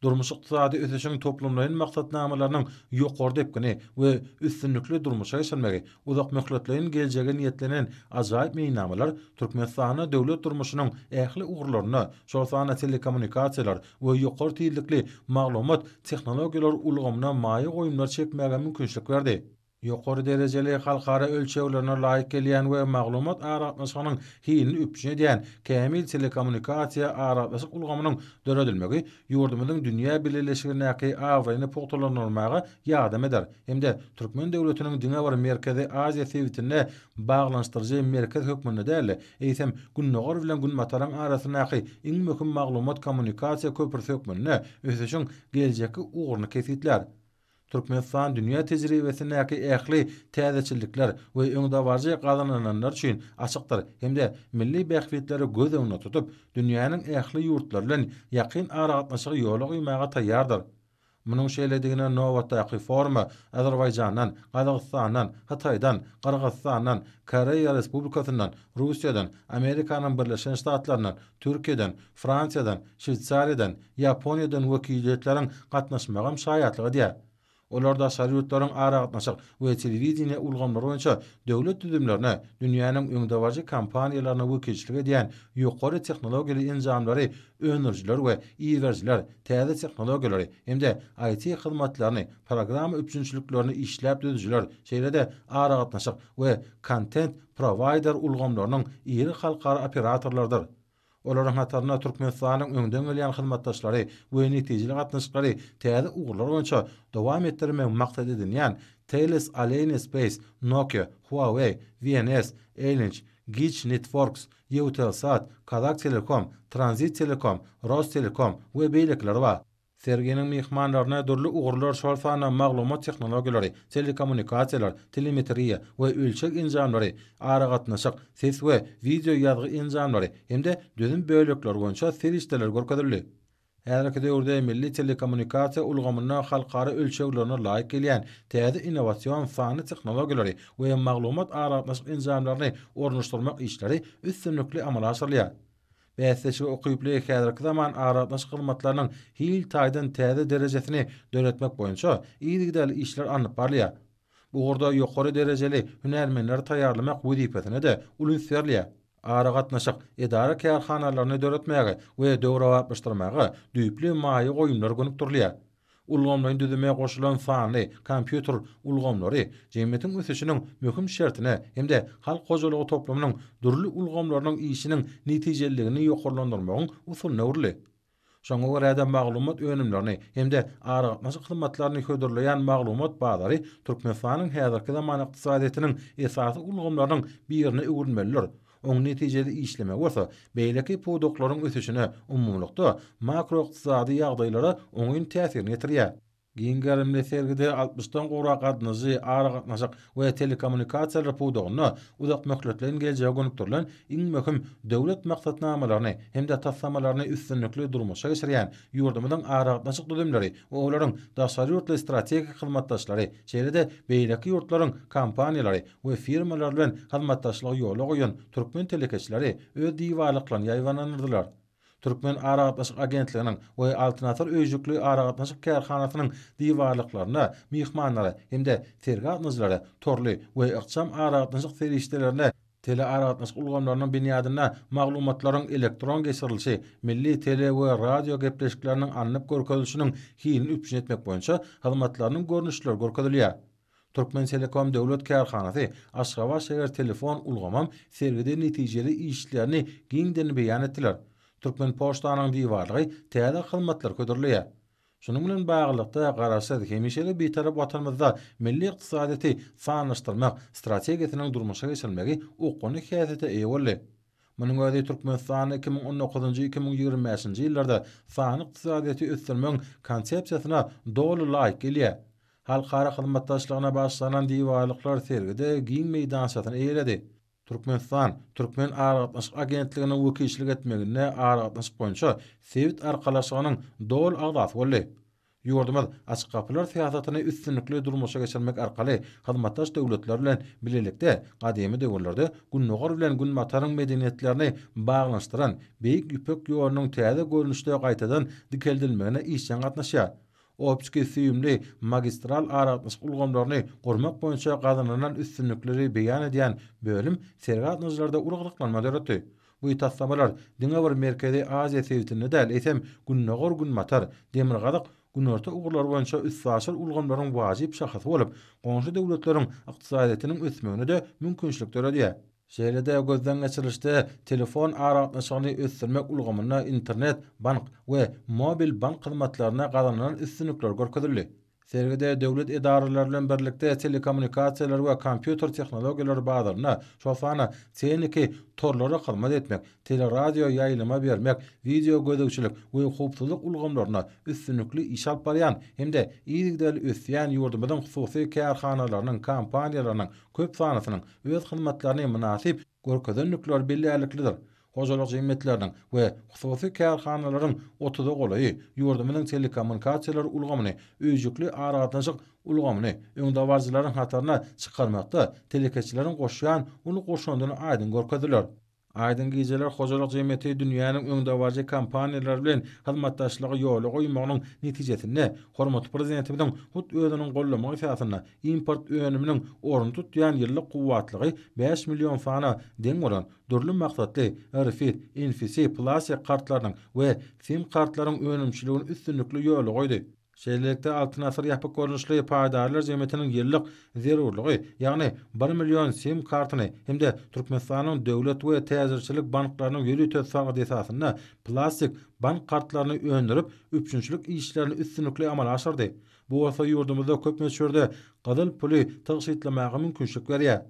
[SPEAKER 3] durmuş iqtisadi ösüşiň toplumlaryň maksatnamalarynyň ýokary depkini we üstünlikli durmuşa ýetmegi, uzak möhletleriň geljegi niýetlenen azalyp meýnamalar Türkmenistana döwlet durmuşynyň ähli ugrularyny, şoňsana telekommunikasiýalar we ýokary maglumat tehnologiýalary ulgamyna mayi goýumlar çekmäge mümkinçilik berdi. Yoqor derejeli halkara ölçewlerine laik kelyan we maglumat aratmasynyň hiň üpçe diýen kämil telekommunikasiýa aratlasy gulgamynyň döredilmegi ýurdumyň dünýä birleşigine ýa-da awryny pogtalanmagy ýardam eder. Hemde Türkmen döwletiniň dünýä bar merkezi Aziýa Täwirine baglanyşdyrjy merkez hökmüne däl. Eýsem günnogor bilen gün mataram arasyna ýa-da maglumat kommunikasiýa köprüsi hökmüne üýtüşiň geljekki ugruny kesgitler. Türkmenistan dünya tecrübesine yakı ehli tezeçilikler we öňde barjy gazananlar üçin açyklar hem de milli bäxwetleri göz tutup dünýäniň ehli ýurtlary bilen ýakyn ara gatnaşyk ýoly gymaga taýýardyr. Munu şeýle diýen Nowata forma Azerbaýjandan, Galagystandan, Hataydan, Qırgyzstandan, Koreýa Respublikasyndan, Russiýadan, Amerikanyň Birleşen Ştatlarynyň, Türkiýeden, Fransiýadan, Şwitserýadan, Ýaponiýadan wekilleriň Olar da şar yurtlaryň we telewizionda ulgan bolunça döwlet düzümlerine dünýäniň öňdäwajy kampaniýalaryna we keçilige diýen ýokary tehnologiýaly ynjamlary, önürjiler we iýerjiler, täze tehnologiýalary hemde IT hyzmatlaryny, programma üçinçiliklerini işläp düzüjiler, şeýlede aragatnaşyk we kontent provider ulgamlarynyň iýeri halkara operatorlardyr. Olaryň hatarına türkmen sanyň öňden gelýän hyzmatdaşlary bu ýene tejile gatnaşyklary täze uğurlar boýunça dowam etdirme maksat edin. Ýani Tales Alien Space, Nokia, Huawei, VNS, ELINCH, Gich Networks, Eutelsat, Kazak Telekom, Transit Telekom, TELEKOM we beýlekler bar. Sergeyinin mihmanlarına durlu uğurlar şolfana maglumat teknologiyaları, telekommunikasiyalar, telemetriya ve ölçek incanları, arağatnaşak, ses ve video yazgı incanları, hem de dözüm bölükler gönça serişteler görkadirli. ýa milli telekommunikasiýa ulgamyna halkara ölçeklerine laýyk gelýän täze innowasion sany technologiýalary we maglumat aratnaşyk inzamlaryny ornuşdurmak işleri üstünlükli amala aşyrylýar. Bäsleşi okuyuplu ekäderki zaman aradaş kılmatlarının hil taydan täze derecesini döretmek boýunça iyi gidel işler anlıp barlıya. Bu orda ýokary derejeli hünermenleri tayarlamak bu dipetine de ulus verliya. Ara edara kärhanalarını döretmeyagi ve dövra vatmıştırmaga düyüplü mayi oyunlar gönüp ulgamlary düzüme goşulan sany, kompýuter ulgamlary jemgyýetiň ösüşiniň möhüm şertine hemde halk gozalygy toplumynyň durly ulgamlarynyň işiniň netijeliligini ýokurlandyrmagyň usulyna urly. Şoňa görä adam maglumat önümlerini hemde aragatmaz hyzmatlaryny köderleýän maglumat bazary Türkmenistanyň häzirki zaman iqtisadiýetiniň esasy ulgamlarynyň birini öwrenmeler. Öň netijede işleme Waysa beýleki pudoklarym ösüşüne umumylykda makro iqtisady ýagdaýlary öňe täsir netirýär. Gyn gärimli sergide 60-dan gura gadnazy ara gatnaşak we telekommunikasiýa rapudogna uzak möhletlerini geljek gönüp durlan iň möhüm döwlet maksatnamalaryny hemde tassamalaryny üstünlikli durmuşa geçirýän ýurdumyň ara gatnaşyk dödümleri we olaryň daşary ýurtly strategik hyzmatdaşlary şeýlede beýleki ýurtlaryň kompaniýalary we firmalar bilen hyzmatdaşlyk ýoluny goýan türkmen telekeçileri öz diýwanlyklaryny Türkmen Arabaşyk agentliginiň we alternatör öýjükli Arabaşyk kärhanasynyň diýwarlyklaryna, mehmanlara hem-de tergat nazlary torly we ýagçam Tele aratmasy ulgamlarynyň binýadyna maglumatlaryň elektron geçirilşi, milli tele we radio gepleşikleriniň anlyp görkezilşiniň hiýin üpçün etmek boýunça hyzmatlarynyň görnüşler görkezilýär. Türkmen Telekom döwlet kärhanasy Aşgabat telefon ulgamam sergide netijeli işlerini giňden beýan etdiler. Türkmen poştanyň diýwarlygy täze hyzmatlar köderilýär. Şonuň bilen baglykda garaşat hemişeli bir taraf watanymyzda milli iqtisadyýaty sanlaşdyrmak strategiýasynyň durmuşa geçirilmegi ukuny häzirde ýewli. Munun gaýdy Türkmen 2019-2020-nji ýyllarda sany iqtisadyýaty ösdürmek konsepsiýasyna dolu laýyk gelýär. Halkara hyzmatdaşlygyna başlanan diýwarlyklar sergide giň meýdan satan Türkmenistan Türkmen Araştırmaçy Agentligine wakiillik etmegiňe aýratynça bolup, sewit argalaşygyň dowam etmegi, ýurdymyz açyk kapylar syýasatyny üstünlikli durmuşa geçirmek arkaly, xidmatdaş döwletler bilen bilelikde gadymy döwürleri Günnogor bilen Günmataryň medeniýetlerini baglanyşdyran Beýik ýüpek ýolunyň täze görnüşde gaýtadan dikeldilmegine işjeň gatnaşyýar. optiki süýümli magistral aratmas ulgamlaryny gormak boýunça gazanylan üstünlükleri beýan edýän bölüm Serhat Nazarda ulaglykman maderatdy. Bu itaslamalar diňe bir merkezi Aziýa sewtinde däl etem günnogor gün matar, demir gadyk günorta ugurlar boýunça üstlaşyr ulgamlaryň wajyp şahsy bolup, gonşu döwletleriň ykdysadatynyň ösmegine de mümkinçilik döredi. Şeýlede gözden geçirilýär, telefon aralyklary şoňy üstünmek ulgamyna internet, bank we mobil bank hyzmatlaryna garanan üstünlikler görkezilýär. Sergide döwlet idaralary bilen birlikde telekommunikasiýalar we kompýuter tehnologiýalary bazaryna, şofana teniki torlara hyzmat etmek, teleradio ýaýlama bermek, video gözlegçilik we howpsuzlyk ulgamlaryna üstünlükli iş alyp barýan hem-de ýigdel ýurdumyň hususy kärhanalarynyň kompaniýalarynyň köp sanasynyň öz hyzmatlaryny münasip görkezenlikler bozoloq jemmetlerden we xsofi kerxanaların otuda qolayı yurda minin telekomunikasiyalar ulgamini öyücüklü aradnacik ulgamini öndavarcilerin hatarına çıkarmakta telekeçilerin qoşuyan onu qoşuyan aydın qoşuyan aýdyň gizeler hojalyk jemeti dünýäniň öňde barjy bilen hyzmatdaşlygy ýoly goýmagynyň netijesinde hormat prezidenti bilen hut öýdünin gollamagy fiýatyna import öýüniminiň orun tutýan ýyllyk gowatlygy 5 million fana deň olan dürlü maksatly RFID, NFC, plastik kartlaryň we SIM kartlaryň öýnümçiligini üstünlikli ýoly goýdy. Şeýlelikde altyn asyr ýapyk görnüşli paýdalar jemetiniň ýyllyk zerurlygy, ýagny 1 million SIM kartyny hem-de Türkmenistanyň döwlet we täzirçilik banklarynyň ýürütýän sanly desasyna plastik bank kartlaryny öndürip, üçünçilik işlerini üstünlikli amal aşyrdy. Bu wagtda ýurdumyzda köp meşhurda gadal puly tygşytlamagy mümkinçilik berýär.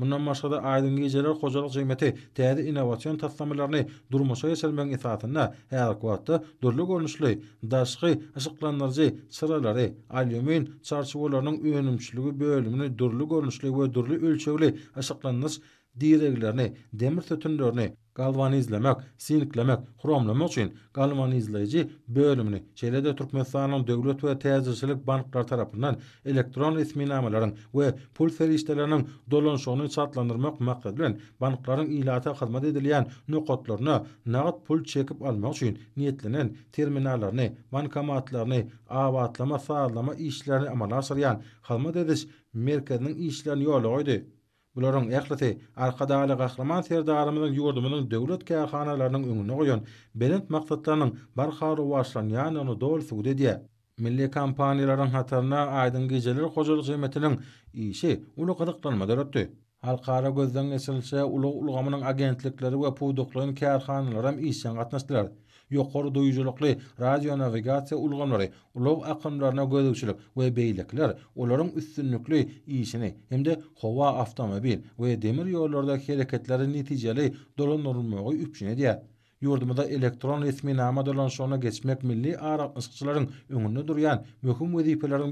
[SPEAKER 3] Bundan başqa da aýdym gejeler gojalyk jemeti täze innowasion tatlamalaryny durmuşa geçirmek isatyna her kwatda durly görnüşli daşky ışyklandyrjy çyralary alyumin çarçyvalarynyň öýnümçiligi bölümini durly görnüşli we durly ölçegli ışyklandyrjy direklerini, demir tötünlerini, galvanizlemek, siniklemek, kromlamak için galvanizleyici bölümünü Çelede Türk Mesihan'ın devlet ve tezirçilik banklar tarafından elektron isminamelerin ve pul feriştelerinin dolun şonu çatlandırmak makyedilen bankların ilata hizmet edilen nukotlarını nağıt pul çekip almak için niyetlenen terminallarını, bankamatlarını, avatlama, sağlama işlerini amalasarayan hizmet ediş merkezinin işlerini yolu oydu. Bularyň ähliti Arkadaly gahraman serdarymyň ýurdumynyň döwlet kähanalarynyň öňüne goýan belent maksatlarynyň bar haýry waşlan ýa-ni onu dol sugde diýe. Milli kampaniýalaryň hatarna aýdyň gejeler gojuk hyzmetiniň işi uly gadyklan maderetdi. Halkara gözden esilse uly ulgamynyň agentlikleri we pudukluň kähanalarym işiň gatnaşdylar. yokor duyuculukli radio navigasiya ulgamlary ulov aqymlaryna gözüçülük ve beylikler, oların üstünlikli işini, hem howa hova avtomobil ve demir yollarda hereketleri netijeli dolanurmogu üpçine diye. Yurdumda elektron resmi nama dolan geçmek milli ara ısıçıların önünü duryan mühüm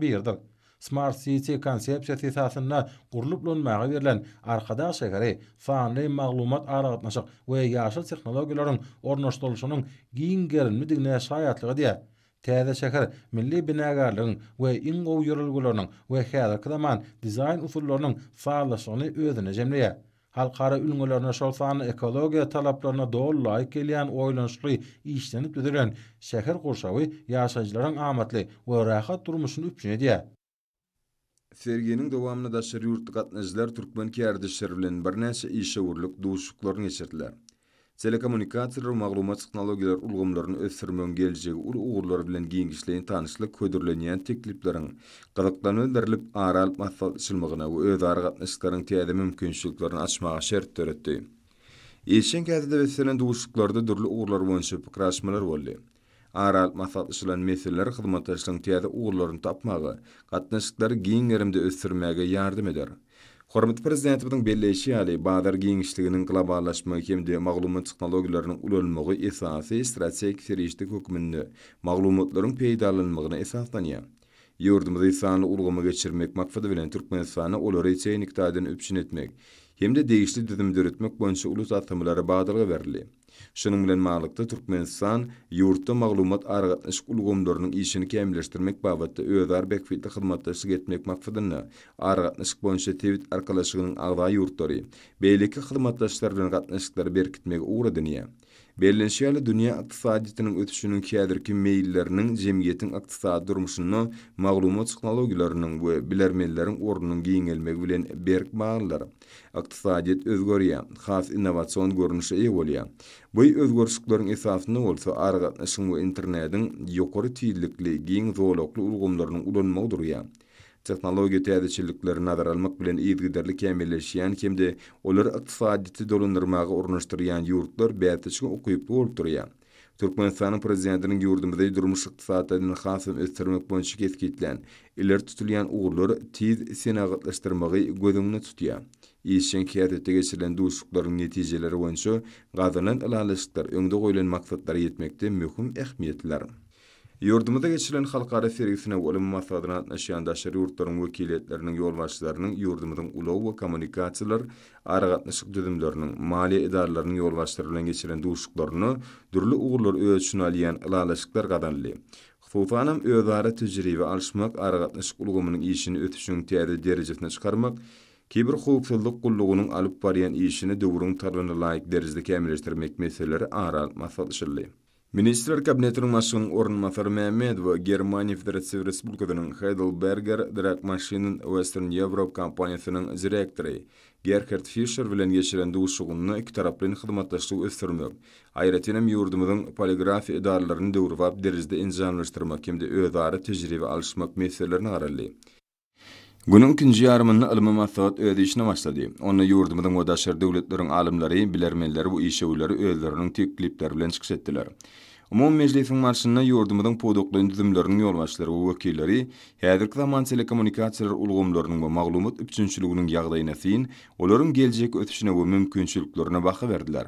[SPEAKER 3] bir yerdir. Smart City konsepsiýa täsirinde gurulup bolmagy berilen arkada şeýle faýdaly maglumat aragatnaşyk we ýaşyl tehnologiýalaryň ornaşdyrylmasynyň giň gelmi diňe şahatlygy diýär. Täze şäher milli binagarlygyň we iň gowy we häzirki zaman dizayn usullarynyň faýdalanyşyny özüne jemleýär. Halkara ünngölörnä şolfan ekologiya talaplaryna dol laik kelýän oýlanyşly işlenip düzülen şäher gorşawy ýaşajylaryň amatly we rahat durmuşyny
[SPEAKER 1] üçin edýär. Sergiýanyň dowamyny daşyr ýurtda gatnaşyklar türkmen kärdişleri bilen birnäçe işe urlyk duşuklaryny geçirdiler. Telekommunikasiýa we maglumat tehnologiýalary ulgamlaryny ösdürmegi geljegi uly ugurlar bilen giňişleýän tanyşlyk köderleniýän tekliplerini galyklanyp berilip ara alyp maslahat we öz ara gatnaşyklaryň täze mümkinçiliklerini açmagy şert töretdi. Eýsen gatnaşyklarda duşuklarda durly ugurlar boýunça boldy. Aral masalçylaryň meselleri hyzmat täşkilatynyň täze ugurlaryny tapmagy, gatnaşyklary giň gerimde ösdürmäge ýardym eder. Hormat prezidentimiziň belläşi ýaly bazar giňişliginiň globallaşmagy hem de maglumat tehnologiýalarynyň ulanmagy esasy strategik ýerişdik hökümini maglumatlaryň peýdalanmagyna esaslanýar. Ýurdumyz ýetsanly ulgama geçirmek maksady bilen Türkmenistany olary ýetäniň täden öpşin etmek, hem de degişli dizimde boýunça ulus atamlary bagdalyga berilýär. Şunun bilen maglykda Türkmenistan ýurtda maglumat aragatnaş ulgamlarynyň işini kämilleşdirmek babatda özar bekwitli hyzmatdaşlyk etmek maksadyna aragatnaş boýunça tewit arkadaşlygynyň agda ýurtdary beýleki hyzmatdaşlar bilen gatnaşyklary berkitmegi ugra Belenşiýaly dünýä ykdysadyýetiniň ötüşüniň käderki meýillerini jemgyýetiň ykdysad durmuşyny maglumat technologiýalarynyň we bilermelleriň ornunyň giňelmegi bilen berk baglar. Ykdysadyýet özgörýä, has innowasion görnüşi ýa bolýa. Bu özgörşikleriň esasyny bolsa argatnaşyň we internetiň ýokary tiýlikli giň zoolokly ulgamlarynyň ulanmagdyr. Teknologiya täzeçiliklere nazar almak bilen ýetgiderlik kämilleşýän kimde olar ykdysady dolandyrmagy urunuşdyrýan ýurtlar bäzeçiň okuyup bolup durýar. Türkmenistanyň prezidentiniň ýurdumyzda durmuş ykdysadyny hasam ösdürmek bolan ketgitlen, iler tutulýan ugurlar tiz senagatlaşdyrmagy gözüňni tutýar. Ýeşen kiýatda geçirilen duşuklaryň netijeleri boýunça gazanan ilalaşyklar öňde goýulan maksatlara ýetmekde möhüm ähmiýetler. Yurdumuzda geçirilen halkara sergisine olum masadına atnaşayan daşarı yurtların vekiliyetlerinin yol başlarının yurdumuzun ulov ve komunikasyalar arak düzümlerinin mali edarlarının yol başlarının geçirilen duşuklarını dürlü uğurlar öyüçün aliyen ilalaşıklar kazanlı. Xufanam özara tücrivi alışmak arak atnaşık ulogumunun işini ötüşün tiyade derecesine çıkarmak Kibir hukuksuzluk kulluğunun alıp bariyen işini dövrün tarlını layık derizdiki emirleştirmek meseleleri ağrı altma Министр кабинетинин машинанын орун мастер Мехмед ва Германия Федерациясы Республикасынын Хайдельбергер драк машинанын Western Europe компаниясынын директору Герхард Фишер менен кечиренде ушугунны эки тараптын кызматташуу өстүрмөк. Айратынын юрдумунун полиграфия идараларын дөрвап дерезде инжанлаштырма кемде өз ары тәҗрибе алышмак мәсьәләрне аралый. Günün künci yarımını ılımı masahat öde işine başladı. Onu yurdumudun odaşır devletlerin alımları, bilermenleri bu işe uyları ödelerinin tek çıkış ettiler. Umum meclisin marşına yordumudun podoklayın düzümlerinin yol başları ve vökeyleri, hedirik zaman telekomunikasyalar ulgumlarının ve mağlumut üpçünçülüğünün yağdayı nesiyin, onların gelecek ötüşüne ve mümkünçülüklerine bakı verdiler.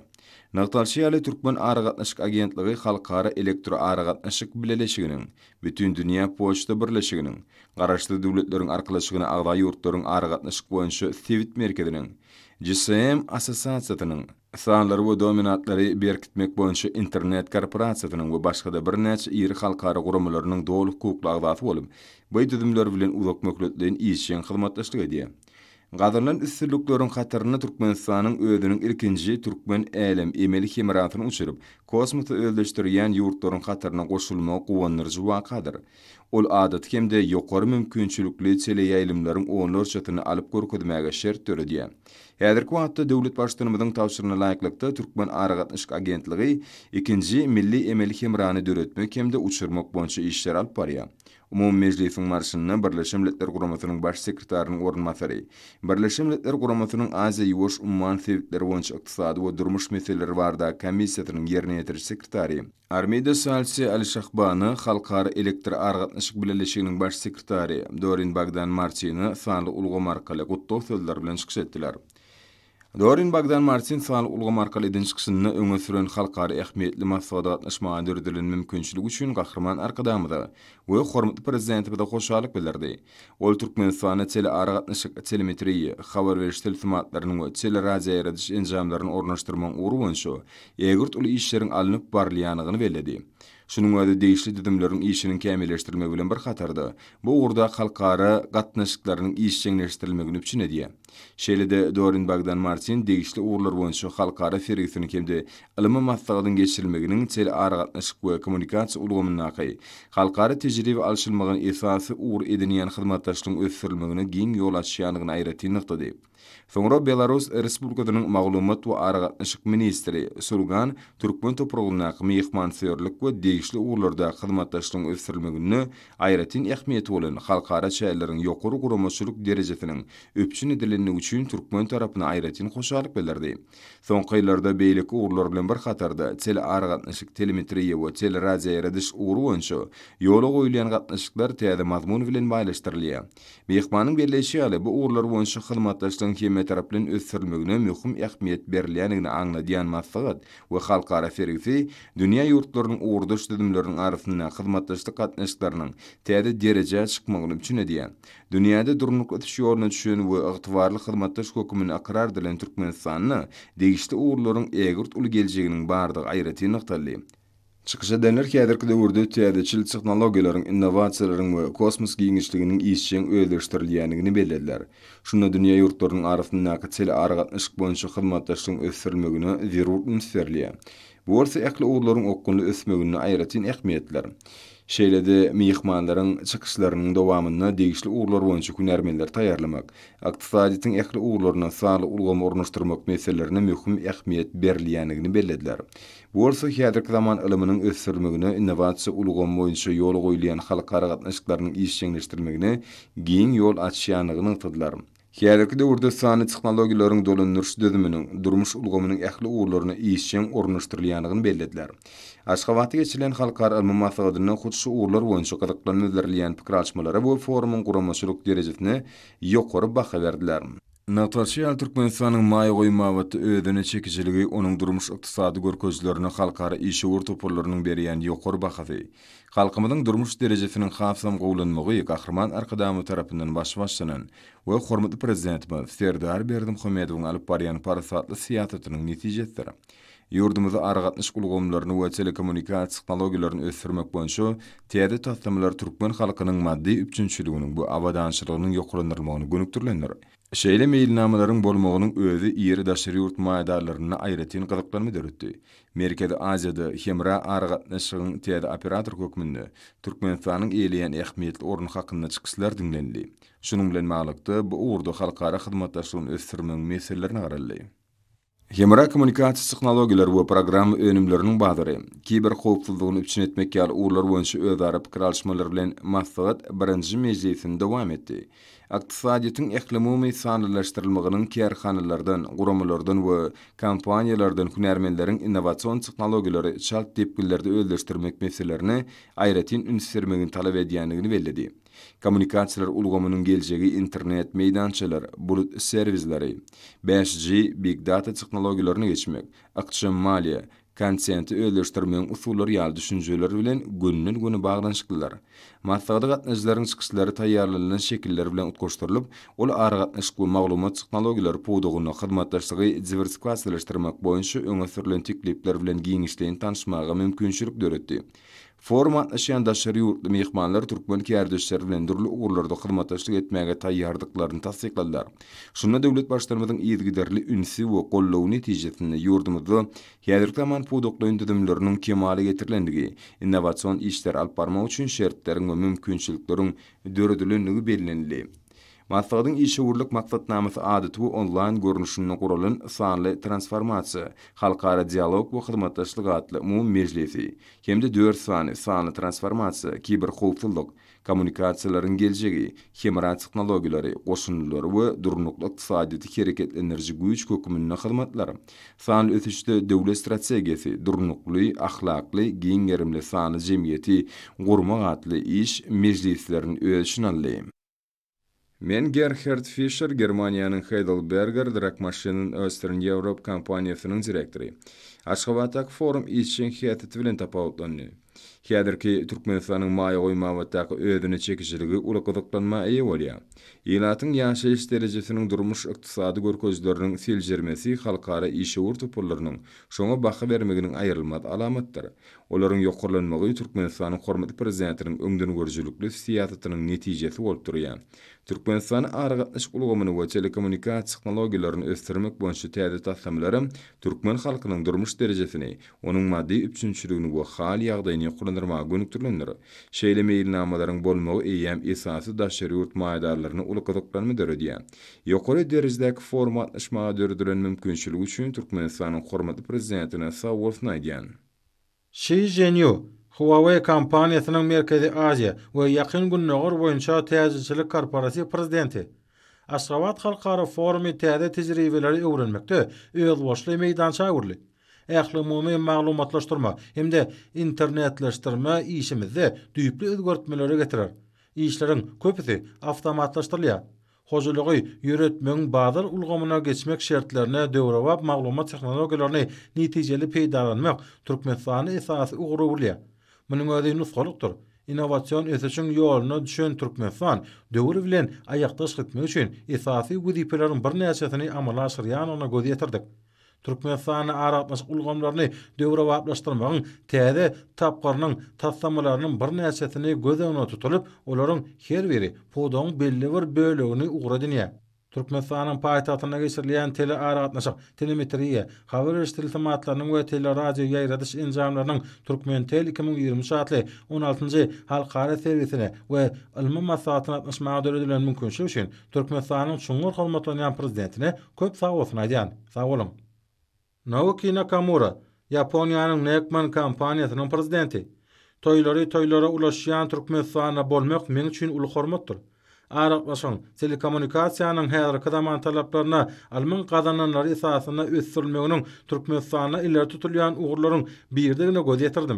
[SPEAKER 1] ali Türkmen Aragatnaşık Agentliği Halkara Elektro Aragatnaşık Bileleşiginin, Bütün Dünya Poçta Birleşiginin, Garaşlı Devletlerin Arkalaşıgına Ağda Yurtların Aragatnaşık Boyunşı Sivit Merkezinin, GSM Asasasatının, Sanlar bu dominantlary bir gitmek boýunça internet korporasiýasynyň we başga da bir birnäçe ýyry halqaary guramalaryň doly hukuklary wazy bolup, bu ýetimler bilen uzak möhletliň iň ýyşyň xizmatdaşlyk etdi. Gadırlan ısırlıkların hatırını Türkmenistan'ın sahanın ödünün ilkinci Türkmen eylem emeli kemeratını uçurup, kosmutu öldüştüriyen yurtların hatırına koşulma kuvanırcı vakadır. Ol adat kemde yokor mümkünçülüklü çeli yaylimların oğunlar çatını alıp kuru kudu şer törü diya. Hedir kuatta devlet başlarımızın tavşırına layıklıkta Türkmen Aragatnışk agentliği ikinci milli emeli kemeratını dörütmü kemde uçurmak bonçu işler alp bariya. Umum Mejlisin marşyna Birleşmiş Milletler Guramatynyň baş sekretarynyň ornuna masary. Birleşmiş Milletler Guramatynyň Aziýa we Ýewroş umman sebäpleri boýunça ykdysady we durmuş meseleleri barada komissiýanyň ýerine ýetiriş sekretary. Armeýda salsy Alşahbany halkara elektr argatnaşyk bilenleşiginiň baş sekretary Dorin Bagdan Martiny sanly ulgy markaly gutdok sözler bilen çykyş etdiler. Dorin Bagdan Martin sanly ulgy markaly edin çykysyny öňe sürän halkara ähmiýetli maslahatlaşma döredilen mümkinçiligi üçin gahrman arkadamy da. Bu hormatly prezidenti bilen goşalyk bildirdi. Ol Türkmen sahnä aragatnaşyk telemetriýa habar berish tilmatlarynyň we çeli radio ýaradyş enjamlaryny ornaşdyrmagyň uruw bolsa, egirt uly işleriň alynyp barlyanygyny belledi. Şunun öňünde değişli düdümlärin işini kämilleşdirmek bilen bir hatarda, bu urda halkara gatnaşyklaryň iş çeňleşdirilmegi üçin edi. Şeýlede Dorin Bagdan Martin değişli urlar boýunça halkara ferigisini kemde ilmi maslagatyň geçirilmeginiň çeli aragatnaşyk we kommunikasiýa ulgamyna gaý. Halkara ejirip alşylmagyny esasy uwr edinýän hyzmatdaşlygyň ösdürilmegini giň ýol açýanlygyny aýratyn nukda diýip. Соңыра Беларус Республикадының мағлумат ва арға ұшық министері Сурган Түркмен топырғылына қымы еқман сөйірлік көт дейшілі ұғырларда қызматташының өстірілмегіні айратин әхмет олын қалқара шәйлерің еқұры құрамашылық дережесінің өпчін әділіні үшін Түркмен тарапына айратин қошалық білдірді. Соң қайларда бейлік ұғырларылың бір қатарды тел арға ұшық телеметрия ва тел разия ерадыш ұғыру өнші еолы ғойлен ғат ұшықлар тәді мазмұн білін байлаштырлия. Бейқманың берлейші әлі бұ ұғырлар өнші қызматташының кемі ümmet tarapyn öz sürmegine möhüm ähmiýet berilýänigini aňla diýen we halkara ferisi dünýä ýurtlarynyň uwrduş düdümlerini arasyndaky hyzmatdaşlyk gatnaşyklarynyň täze derejä çykmagyny üçin diýen dünýäde durmuk ýetiş ýoluny düşünen we ygtybarly hyzmatdaş hökümini akrar dilen türkmen sanyny degişli uwrlaryň egirt uly geljeginiň bardygy aýratyny Чыгышы денер кәдіркі дәуірде тәдічіл технологияларын, инновацияларын kosmos космос киңишлигинин ийишчен өйдөштүрүлгәнлигин белдиләр. Шуны дөнья йортларының арасында нәкъ аргат ишк боюнча хезмәттәшлек өстермөгүне зирур инсерлия. Bu orsa ähli oglaryň Şeýlede mihmanlaryň çykyşlarynyň dowamyna degişli uglar boýunça günärmenler taýýarlamak, ykdysadyň ähli uglaryna sağlyk ulgam ornaşdyrmak meselelerine möhüm ähmiýet berilýänligini bellediler. Bu orsa hiýadyrky zaman ilminiň ösürmegini, innowasiýa ulgamy boýunça ýol goýulýan halkara gatnaşyklarynyň işçiňleşdirmegini, giň ýol açýanlygyny tutdylar. Kiyarikide urda sani tsiknologilorin dolun nürsü dözümünün, durmuş ulgomunun ehli uğurlarını iyisiyen orunuşturliyanigin bellediler. Aşka vati geçilen halkar ilma mafag adına khutsu uğurlar uanşu qatakların nöderliyan pikralçmalara bu forumun kuramasuluk derecesini yokoru baxa verdilerim. Nagtarşy ýaly Türkmenistanyň maýy goýmawaty özüne çekijiligi onuň durmuş ykdysady görkezlerini halkara işi ur topurlarynyň berýän ýokary bahasy. Halkymyzyň durmuş derejesiniň hafsam gowlanmagy gahrman arkadamy tarapindan başbaşlanan we hormatly prezidentimiz Serdar Berdim Hamedowyň alyp bariyan parasatly siýasatynyň netijesidir. Yurdumuzda arqatnış gulgomlarını ve telekomunikasi teknologilerini ösürmek bonşu, teyde tahtamalar Türkmen halkının maddi üpçünçülüğünün bu avadanşılığının yokulunurmağını gönüktürlendirir. Şeýle meýilnamalaryň bolmagynyň özü ýeri daşary ýurt maýdarlaryna aýratyn gyzyklaryny döretdi. Merkezi Aziýada Hemra Arygatna şygyň täze operator gökmünde Türkmenistanyň eýleýän ähmiýetli ornuny hakynda çykyşlar dinlendi. Şunun bilen maglukda bu urdu halkara hyzmatdaşlygyň ösdürmegi meselelerini garallaýdy. Hemra kommunikasiýa tehnologiýalary we programma önümlerini bazary. Kiber howpsuzlygyny üçin etmek ýaly urlar boýunça öňe garap kiralşmalar bilen maslahat birinji mejlisini dowam etdi. Aktsadytyň eklemumy sanallaşdyrylşdyrylmagynyň kearxanalardan, guramulardan we kompaniyalardan hünärmenleriň innowasion tehnologiýalaryny ýetiripgellerde ösdäşdirtmek mefserlerini aýratyn ayratin talap we diýanyny bellädi. Kommunikasiýalar ulgamynyň geljegi, internet meýdançalary, bulut servizlari, 5G, big data tehnologiýalaryny geçmek, akçy maliya, konsenti özleşdirmeň usullary ýaly düşünjeler bilen günden güni baglanşykdylar. Matlada gatnaşyklaryň çykyşlary taýýarlanan şekiller bilen utgaşdyrylyp, ol ara gatnaşykly maglumat tehnologiýalary pudugyny hyzmatdaşlygy бойыншы boýunça öňe sürülen teklipler bilen giňişleýin Forma aşyan daşary ýurtly mehmanlar türkmen kärdeşleri bilen durly ugurlary da hyzmatlaşdyk etmäge taýýardyklaryny tassykladylar. Şunda döwlet başlarymyzyň ünsi we gollawy netijesinde ýurdumyzda häzirki zaman podoklary ýöndürmeleriniň kemale getirilendigi, innowasion işler alparma üçin şertleriň we mümkinçiliklerini döredilendigi bellendi. Matladın işe vurluk maksatnamasy adaty bu online görünüşünün kurulun sanli transformasyı, halkara diyalog we hyzmatdaşlyk atly muum mejlesi. kemde 4 sany sanly transformasiýa, kibir howpsuzlyk, kommunikasiýalaryň geljegi, kemera teknologiyları, qosunluları we durunukluk tisadiyeti kereket enerji güyüç kökümününün hizmetlari, sanlı ötüştü dövle strategiyesi, durunuklu, ahlaklı, giyin gerimli, sanlı cemiyy, gormi, gormi, gormi, gormi, gormi, Мен Герхард Фишер, Германияның Хайдлбергер дракмашинын Остерн Европ компаниясының директоры. Ашхаватак форум ичин хиятты билен тапаутланды. Хиядерки Туркменстанның майы оймавы тақ өдүнү чекишилиги улы кызыктанма эй болуя. Иланатын яшы иш дәрәҗәсенин дурмуш иктисады көркөздөрүнүн сел җирмеси халыкара ише урту пурларынын шуңа бахы бермегинин айырылмат аламаттыр. Оларның юкырланмагы Туркменстанның хөрмәтле президентінің өңдүн гөрҗүлүклү сиятытының нәтиҗәсе булып турыя. Türkmenistan'ın arıgatnış ulgumunu ve telekommunikasyon teknologilerini östürmek bonşu tədi tatlamları Türkmen halkının durmuş derecesini, onun maddi üçünçülüğünü ve hal yağdayını yukulandırmağa gönüktürlendir. meyil meyilnamaların bolmağı eyyem esası daşarı yurt maydarlarını ulu dörü diyen. Yokori derecedeki forma atlaşmağa dördülen üçün Türkmenistan'ın hormatlı prezidentine sağ olsun aydiyen. Şey jenyo, Huawei
[SPEAKER 3] kompaniýasynyň merkezi Aziýa we ýakyn günnäger boýunça täzeçilik korporasiýa prezidenti Aşgabat halkara forumy täze tejribeleri öwrenmekde öýüz başly meýdança öwrüldi. Ähli umumy maglumatlaşdyrma hem de internetleşdirme işimizde düýpli özgörtmeler getirer. Işleriň köpüsi awtomatlaşdyrylýar. Hozulygy ýöretmeň bazar ulgamyna geçmek şertlerine döwrewap maglumat tehnologiýalaryny netijeli peýdalanmak Türkmenistany esasy ugrulýar. Mening öýüm nusgalykdyr. Innovasion ösüşiň ýoluny düşen türkmenistan döwür bilen aýaqdaş gitmek üçin esasy wezipelerini bir näçesini amala aşyrýan ona göz ýetirdik. Türkmenistan aýratmas ulgamlaryny döwre waplaşdyrmagyň täze tapgarynyň tassamalarynyň bir näçesini göz öňüne tutulyp, olaryň her biri podoň belli bir bölegini Türkmenistanyň paýtagtyna geçirilýän tele ara gatnaşyk telemetriýa, habar berişdirilýän maglumatlaryň we tele radio ýaýradyş enjamlarynyň Türkmen tel 2020 saatly 16-njy halkara serwisine we ilmi maglumatlaryň gatnaşyk maglumatlary bilen mümkinçilik üçin Türkmenistanyň şuňur hormatlanýan prezidentine köp sag bolsun aýdyň. Sag bolun. Naoki Nakamura, Ýaponiýanyň Nekman kompaniýasynyň prezidenti. Toylary toylara ulaşýan Türkmenistana bolmak meniň üçin uly hormatdyr. Arak başın telekomunikasiyanın hayar talaplarına alman kazananlar isasına üstürülmeğinin Türkmenistan'a iler tutuluyan uğurların bir degine göz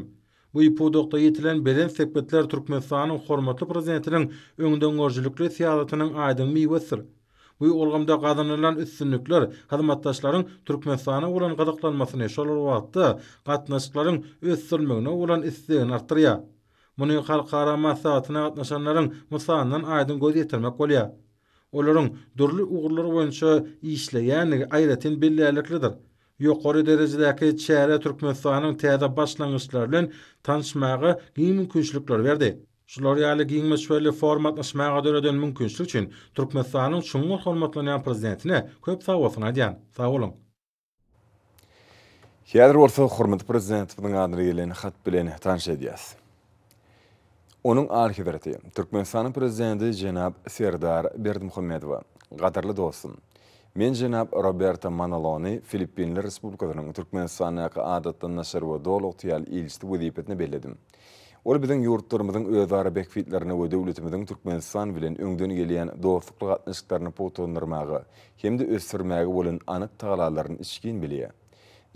[SPEAKER 3] Bu ipodokta ýetilen beden sekbetler Türkmenistan'ın hormatly prezidentinin öngden orjilikli siýasatynyň aydın miyvesir. Bu olgamda gazanılan üstünlükler hazmatdaşların Türkmenistan'a uğran gadaqlanmasını şolur vaatda gatnaşıkların üstürülmeğine ulan istiyen artırya. Bunu halkara masatına atnaşanların musanın aydın göz yetirmek bolya. Olaryň durlu ugurlar boýunça işle yani ayretin billerlikridir. Yuqori derejedäki çäre türk musanın täze başlangıçlarından tanışmağa giyim köçlükler berdi. Şulary ýaly giyim meşwerli format ýaşmağa döredän mümkinçilik üçin türk musanın şumul prezidentine köp sawatyn aýdyan. Sağ bolun.
[SPEAKER 1] Käder wursa hormatly prezident buning adyny gelen hat bilen tanşedýäs. Оның архивірті Түркменстанның президенті Женап Сердар Бердімұхамедова, қадірлі досым. Мен Женап Роберто Маналони Филиппинлер Республикасының Түркменстандағы адаттан нашыр ва долық тиял елшісі өзіпетіне беледім. Ол біздің юрттарымыздың өзара бекфитлеріне ва дәулетіміздің Түркменстан билен өңдөн келген достық қатынастыктарын болын анық тағалаларын ішкен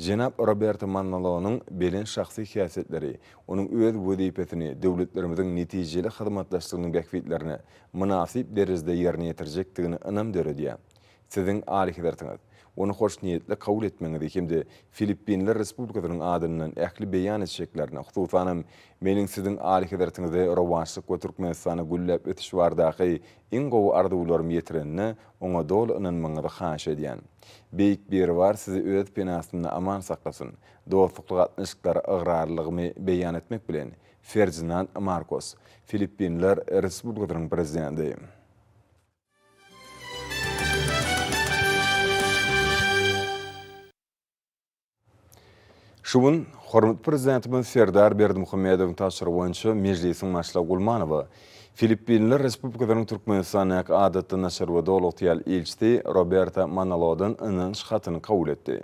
[SPEAKER 1] Женап Роберт Маннолоның белін шақсы хиясетлері, оның өз өдейпетіні, дөвлетлеріміздің нетижелі қызматташтығының бәкфетлеріні мұнасип берізді еріне етіржектігіні ұнам дөріде. Сіздің алихедертіңіз оны қош ниетлі қаул етмеңіз екемде филиппинлер республикасының адынан әхлі бейан ішеклеріне құтылсаным менің сіздің әлі кедәртіңізді рауашық көтүркменстаны гүлләп өтіш бардағы ең қоу ардуыларым етірініні оңа дол ұнынмыңызды қаш едіян бейік бер бар сізі өт пенасымны аман сақтасын достықтық атнышықтар ығырарлығымы бейан етмек білен фердинанд маркос филиппинлер республикасының президенті Şuwun hormat prezidentimiz Serdar Berdimuhammedow taşyrwançy Mejlisiň maşlaw Gulmanowy Filippinler Respublikasynyň Türkmenistan ýa-da adatda näşerwe dolaw tiýal Roberta Manalodan ynyň şahatyny kabul etdi.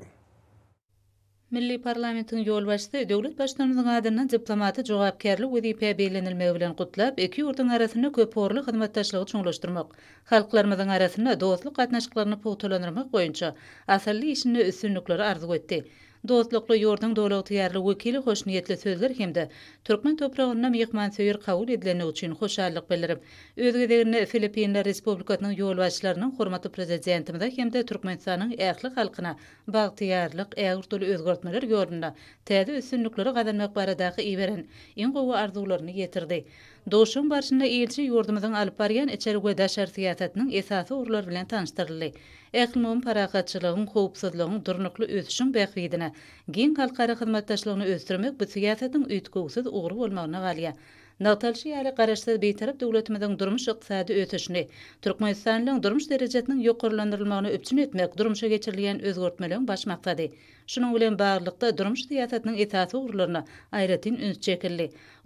[SPEAKER 4] Milli parlamentin yol başta devlet başlarının adına diplomatı cevapkarlı UDP belenilmeyi bilen kutlap, iki yurtun arasını köporlu hizmettaşlığı çoğunlaştırmak, halklarımızın arasını dostluk atnaşıklarını pohtolanırmak boyunca asalli işini üstünlükleri arzu etti. Dostlukly ýurdun döwlet ýerli wekili hoş niýetli sözler hemde türkmen toprağyna mehman söýer kabul edilen üçin hoşallyk bildirip, özgüdegini Filippinler Respublikasynyň ýolbaşçylarynyň hormatly prezidentimiz hemde Türkmenistanyň ähli halkyna bagtiýarlyk, ägirtuly özgörtmeler ýolunda täze üstünlikleri gadan mekbaradaky iýeren iň gowy arzuwlaryny ýetirdi. Doşun barşında iyilçi yurdumuzun alıp bariyan içerigü daşar siyasetinin esası uğurlar bilen tanıştırılı. Eklimon paraqatçılığın, hoopsuzluğun, durnuklu özüşün bəxvidine. Gin kalkara hizmettaşlığını östürmek bu siyasatın ütkoğusuz uğru olmağına galiya. Natalşi yali Qarashsa bi taraf dövlətimizin durmuş iqtisadi ötüşünü, Türkmenistanın durmuş derecetinin yuqurlandırılmasını üçün etmək durmuşa keçirilən özgörtmələrin baş məqsədi. Şunun bilan bağlıqda durmuş siyasətinin əsas uğurlarını ayratin üns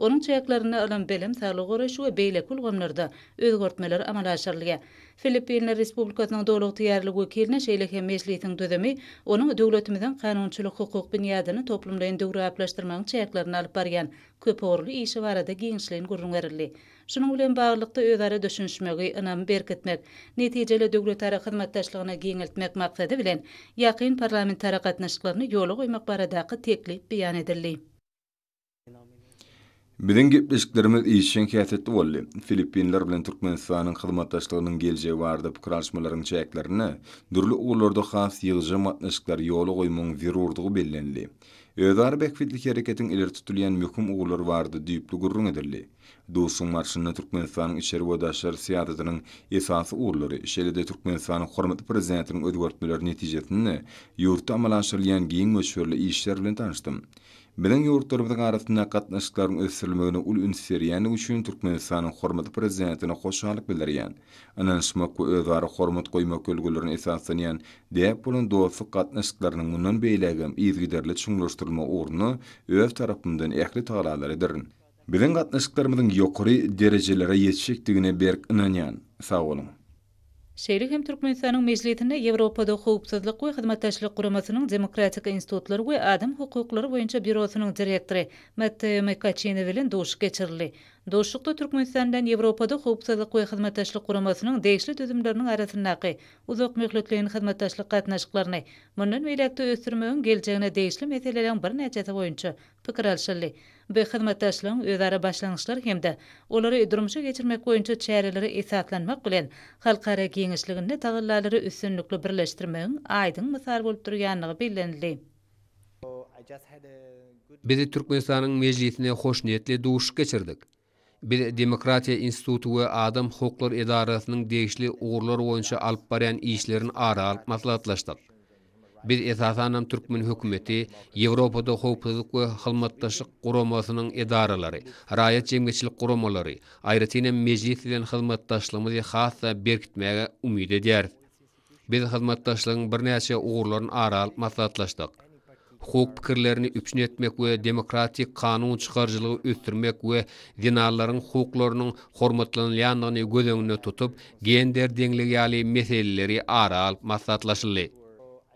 [SPEAKER 4] onun çayaklarına alan belem tarlı goreşi ve beyle kul gomlarda öz gortmeler amal aşarlıge. Filippinler Respublikatına dolu tiyarlı gokirne şeylike meclitin dödemi onun dövletimizden kanunçuluk hukuk bin yadini toplumdayın dövru aplaştırmanın çayaklarına alıp bariyan köporlu iyi şivarada giyinçliyin gurrun verirli. Şunun ulen bağırlıkta öyları düşünüşmögi anam berkitmek, neticeli dövru tara hizmettaşlığına giyinçliyik maksadı bilen yakin parlamentara katnaşlarına yolu koymak baradakı tekli biyan edirli.
[SPEAKER 1] Bizim gepleşiklerimiz işin kiyasetli boldy. Filippinler bilen Türkmenistanyň hyzmatdaşlygynyň geljegi barda pikirleşmeleriň çäklerini durly uglardy has ýygyjy matnaşyklar ýoly goýmagyň zerurdygy bellendi. Ödar bekfitlik hereketiniň iler tutulýan möhüm uglary bardy diýipli gurrun edildi. Dostum marşyny Türkmenistanyň içeri we daşary siýasatynyň esasy uglary, şeýlede Türkmenistanyň hormatly prezidentiniň netijetini ýurtda amalaşdyrylan giň meşhurly işler bilen tanyşdym. Bilen yurtlarymyzyň arasynda gatnaşyklaryň ösürilmegini ul ünser, ýani üçin Türkmenistanyň hormaty prezidentine hoşgörüp bildirýän, anan şuma ku hormat goýma kölgülerini esaslanýan diýip bolan dostlyk gatnaşyklarynyň munun beýlegi ýygyrdyrly çuňlaşdyrma ornuny öw tarapyndan ähli taýdanlary derin. Bilen gatnaşyklarymyzyň ýokary derejelere ýetişikdigine berk inanyan. Sag bolun.
[SPEAKER 4] Şeýle hem Türkmenistanyň mejlisinde Ýewropada howpsuzlyk we hyzmatdaşlyk guramasynyň demokratik institutlar we adam hukuklary boýunça bürosynyň direktory Matteo Mekaçeni bilen duş geçirildi. Duşukda Türkmenistandan Ýewropada howpsuzlyk we hyzmatdaşlyk guramasynyň degişli tüzümleriniň arasyndaky uzak möhletli hyzmatdaşlyk gatnaşyklaryny mundan we ýa-da ösdürmäň geljegine degişli meselelerden birnäçe täze boýunça pikir alşyldy. Bu xizmetdaşlaryň özara başlangyçlar hemde olary ýdrymça geçirmek goýunça çäreleri esaslanmak bilen halkara giňişligini taýdanlary üstünlikli birleşdirmäň aýdyň mysal bolup durýanlygy bilendi.
[SPEAKER 1] Biz Türkmenistanyň mejlisine hoş niýetli duýuş geçirdik. Bir demokratiýa instituty we adam hukuklary edarasynyň degişli ugurlar boýunça alyp baran işlerini ara alyp maslahatlaşdyk. Biz esasanam Türkmen hükümeti, Evropada hoopsuzlyk we hyzmatdaşlyk guramasynyň edaralary, raýat jemgyýetçilik guramalary, aýratyna mejlis bilen hyzmatdaşlygymyzy hasa berkitmäge umyt eder. Biz hyzmatdaşlygyň birnäçe ugurlaryny ara alyp maslahatlaşdyk. Hukuk pikirlerini üpçün etmek ve demokratik kanun çıkarcılığı üstürmek ve dinarların hukuklarının hormatlanılayanlığını göz önüne tutup gender dengli yali meseleleri ara alıp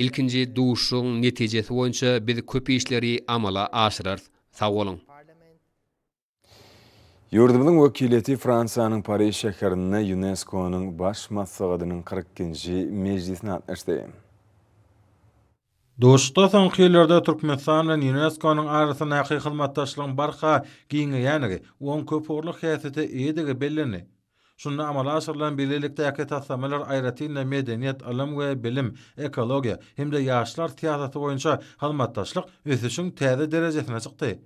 [SPEAKER 1] Ilkinji duşuň netijesi boýunça biz köp işleri amala aşyrar. Sağ boluň. Yurdumyň wekileti Fransanyň Paris şäherine UNESCO-nyň baş maslagatynyň 40-njy mejlisine atlaşdy. Dostu son
[SPEAKER 3] kiyelerde Türkmenistan we UNESCO-nyň arasyna haýyk hyzmatdaşlygyň barha giňi ýany 10 köp urluk häsiýeti edigi Şunda amala aşırılan birlikte yakıt atlamalar ayretiyle medeniyet, alım ve bilim, ekologiya hem de yaşlar tiyatatı boyunca halmattaşlık ötüşün tiyatı derecesine çıktı.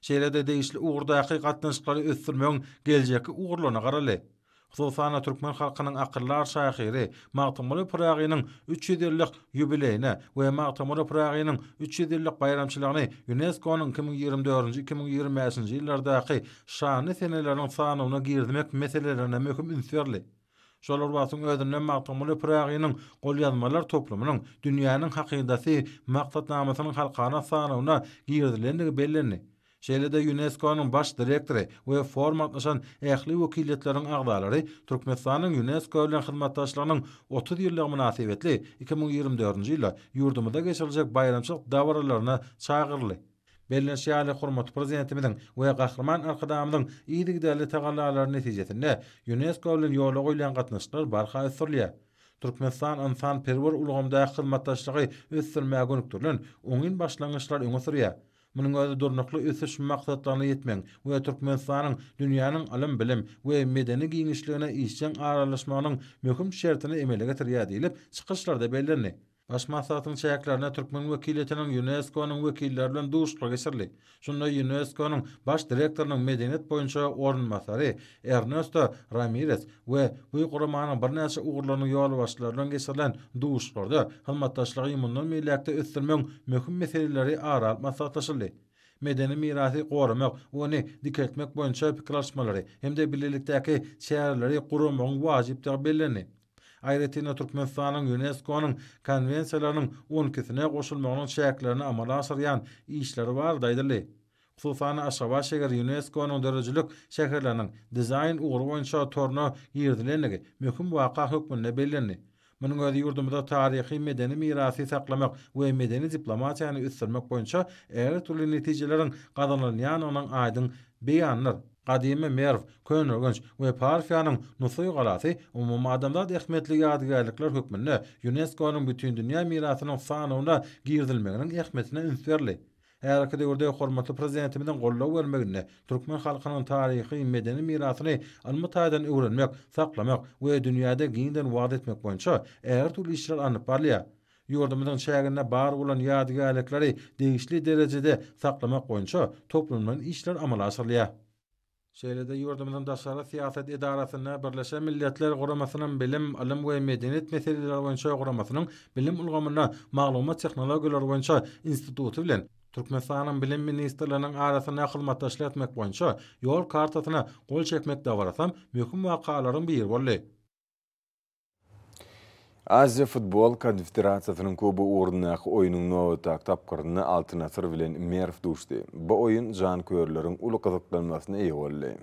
[SPEAKER 3] Şeyle de değişli uğurda yakıt atlamalar ötüşün tiyatı derecesine çıktı. Xusana Türkmen xalqının aqırlar şaxiri Maqtumulu Prağının 3 yıllıq yubileyinə və Maqtumulu Prağının 3 yıllıq bayramçılığını unesco 2024 2024-2025-ci illərdəki şanlı senelerin sanına girdimək məsələlərinə möhüm ünsürlü. Şolar vaxtın özünə Maqtumulu Prağının qol yazmalar toplumunun dünyanın haqqındakı məqsədnamətinin xalqana sanuna girdiləndiyi Şeýlede unesco nun baş direktory we formatlaşan ähli wekilletleriň agdalary Türkmenistanyň UNESCO bilen hyzmatdaşlygynyň 30 ýyllyk münasibetli 2024-nji ýylda ýurdumyzda geçiriljek bayramçylyk dowralaryna çagyrly. Belnäs ýaly hormat prezidentimiziň we gahrman arkadaşymyň ýygdygdaly tagallalary netijesinde UNESCO bilen ýolag oýlan gatnaşyklar barha ýetirilýär. Türkmenistan ansan perwer ulgamda hyzmatdaşlygy üstünlük magunyp durlan, oňun başlangyçlar öňe Bunun özü durnuklu ösüş maksatlarına yetmen we Türkmenistanyň dünýäniň alym bilim we medeni giňişligine işçi aralaşmanyň möhüm şertini emele getirýär diýilip çykyşlarda bellerini. Başma saatın şeýeklerine Türkmen wekiletiniň UNESCO-nyň wekilleri bilen duşup geçirli. Şonda UNESCO-nyň baş direktorly medeniýet boýunça oryn masary Ernesto Ramirez we uýgur maýnyň birnäçe uýgurlaryň ýaly başlaryndan geçilen duşuşlarda hyzmatdaşlygy mundan meýlekde ösdürmäň möhüm meseleleri ara masalatdaşly. Medeni mirasy gorumak, ony dikertmek boýunça pikirleşmeleri hem-de birlikdäki şäherleri gorumak wajyp täbirlenýär. Ayretina Türk UNESCO'nun konvensiyalarının 12'sine koşulmağının şeklerini amala asırayan işleri var daydırlı. Kusufana Aşrava unesco UNESCO'nun dörücülük şehirlerinin dizayn uğru torna torunu yirdilenliği mühüm vaka hükmününe belirlenli. Mönüň öýdi ýurdumyzda taryhy medeni mirasy saklamak we medeni diplomatiýany üstlenmek boýunça ýer türli netijeleriň gadalanýan onuň beýanlar Gadime merv, könürgönç we parfiýanyň nusuy galasy umum adamda ähmetli ýadgarlyklar hökmünde UNESCO-nyň bütün dünýä mirasynyň sanawyna girdilmeginiň ähmetine üns berdi. Häzirki döwürde hormatly prezidentimiň gollaw bermegine, türkmen halkynyň taryhy medeni mirasyny almatadan öwrenmek, saklamak we dünýäde giňden wagt etmek boýunça ägir türli işler yurdumuzun şeýerinde bar bolan ýadgarlyklary degişli derejede saklamak boýunça toplumlaryň işler amala aşyrylýar. Şeýlede Yordamadan daşary siýasat edaratyna Birleşen Milletler Guramasynyň bilim, alym we medeniýet meseleleri boýunça guramasynyň bilim ulgamyna maglumat tehnologiýalary boýunça instituty bilen Türkmenistanyň bilim ministrliginiň arasyna hyzmat taşlatmak boýunça ýol kartasyna gol çekmek dawratam möhüm wakalaryň biri boldy.
[SPEAKER 1] Азия футбол конфедерациясынын кубу орнуна ойнун ноу так тапкырны алтын асыр менен мерф дуушту. Бу ойын жан көрлөрүн улуу кызыктырмасын ээ болду.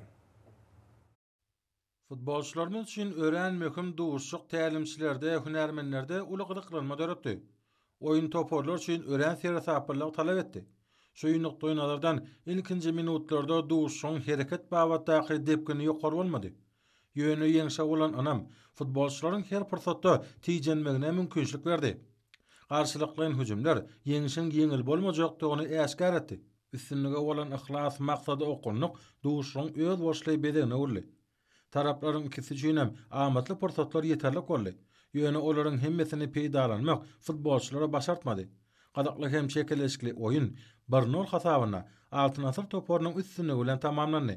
[SPEAKER 3] Футболчулар менен үчүн өрөн мөхүм дуушук таалимчилерде, hünermenlerde улуу кызыктырма жаратты. Ойын топорлор үчүн өрөн сера сапырлык талап этти. Şu ýyny toýnalardan ilkinji minutlarda duşun hereket baýatda akyr depkini ýokar yönü yenşe olan anam futbolçuların her pırsatta tijenmegine mümkünçlük verdi. Qarşılıklayan hücumlar yenşin yengil bolmajakdığını eskar etdi. Üstünlüge olan ıhlas maqsada okunluk duuşrun öz boşlay bedeğine urli. Tarapların ikisi cünem amatlı pırsatlar yeterlik olli. Yönü oların hemmesini peydalanmak futbolçulara başartmady. Qadaqlı hem çekeleşkili oyun 1-0 xasavına 6 nasır toporunun üstünlüge bilen tamamlandy.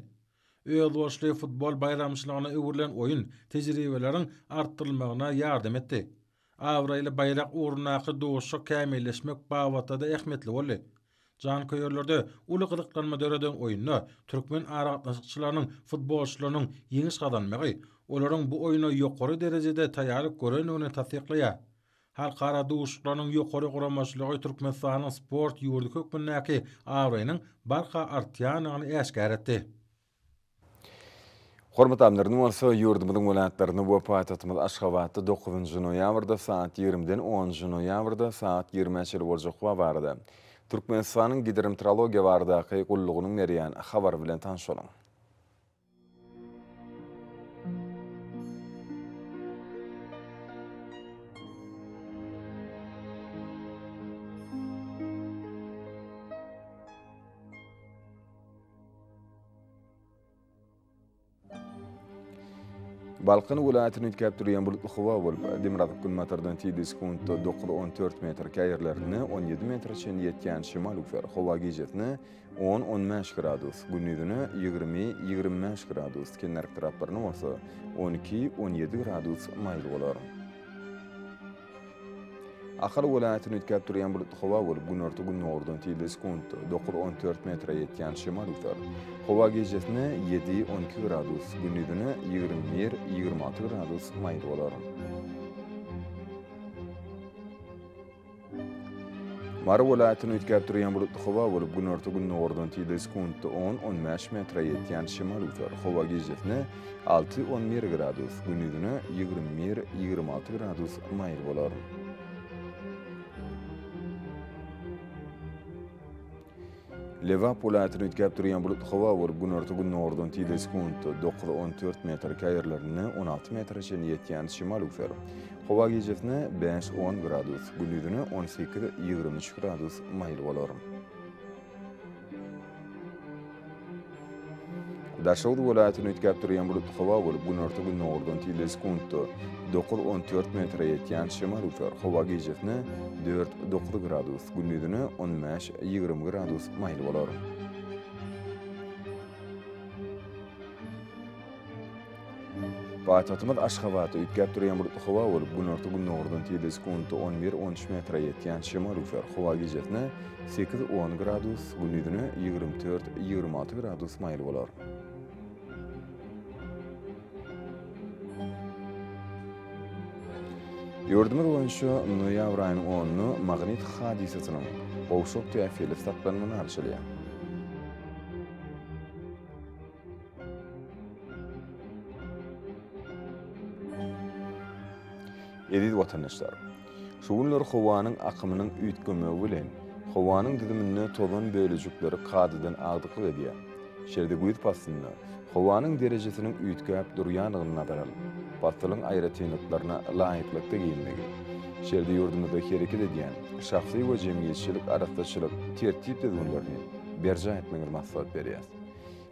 [SPEAKER 3] Öýdä futbol bayramçylygyna öwrülen oýun tejribeleriň artdyrylmagyna ýardam etdi. Awryly bayrak ornaha duşuşy kamylysmak bavata da ehmetli boldy. Jan köýerlerde uly hiliňden medereden oyunu türkmen ara gatnaşyjylaryň futbolçylaryň ýeňiş gaýdany Olaryň bu oýuny ýokary derejede taýýar göränlerini täsirleýär. Halkara duşuşlaryň yokori guramalary oý turupmy sport yurdu kökmenäki Awrynyň barqa artdyryana eýeşgär etdi.
[SPEAKER 1] Hormat нұ олса, юрдымын ұн ұн ұн әттар, 9-n saat 20 den 10-n jino saat 20-n chili olcaq hua varida. Turkmenistanin gidirimtraloge varidaki kullugunun nereyan, xavar bilen tansholan. balqin viloyatini yutkab turgan bulutli havo bo'lib dimrab kun matrdan tiydi sekundda to'qqiz o'n to'rt metr kayerlarni o'n yetti metrcha yetgan shimol ufer havo gejetni o'n o'n besh gradus gündüzünü yigirma yigirma besh gradus kinark trapparni bo'lsa o'n ikki o'n yetti gradus mayl bo'lar aqalli viloyatini o'tkazib turgan bulut havo bo'lib gunor gunordan tiyildi sekund to'qqiz o'n to'rt metra yetgan shimoliy tor havo gejasini yetti o'n ikki gradus kunduzini yigirma bir yigirma olti gradus mayl bo'lar Mar viloyatini o'tkazib turgan bulutli havo bo'lib gunor gunordan tiyildi sekund o'n o'n besh metra yetgan shimoliy tor havo gejasini olti o'n bir gradus kunduzini yigirma bir yigirma olti gradus mayl bo'lar Liverpool o'tkazib turgan bulutxavo bo'lib kun ortigun noorduntiida sekund 9-14 metre kayirlarni 16 metrgacha yetgan shimol ufer havo gejefni 5-10 gradus gündüzünü 18-23 gradus mayl bo'lar Daşaw welaýatyny ýetgäp durýan bu hawa bolup, bu nurtu bu nurdan tiles kuntu. 9-14 metre ýetýän şemal ýol hawa gejetni 4 gradus, gündüzüni 15-20 gradus maýyl bolar. Paýtatymyz Aşgabat ýetgäp durýan bu hawa bolup, bu nurtu bu nurdan tiles kuntu 11-13 metre ýetýän şemal ýol hawa gejetni 8-10 gradus, gündüzüni 24-26 gradus maýyl bolar. Yurdumur boyunca noyabr ayının magnit hadisatının Oksop diye fiili statlarını narşılıyor. Edid vatandaşlar, suunlar hovanın akımının ütkümü bilen, hovanın didiminin tozun bölücükleri kadıdan aldıklı ediyor. Şerde guyit pasınlı, hovanın derecesinin ütkü hep duruyanlığına batılın ayrı tüyünüklerine layıklık giyinmegi. Şerdi yurdunda da hareket ediyen, şahsi ve cemiyetçilik araktaşılık tertip de bunlarını berca etmengir masfad veriyen.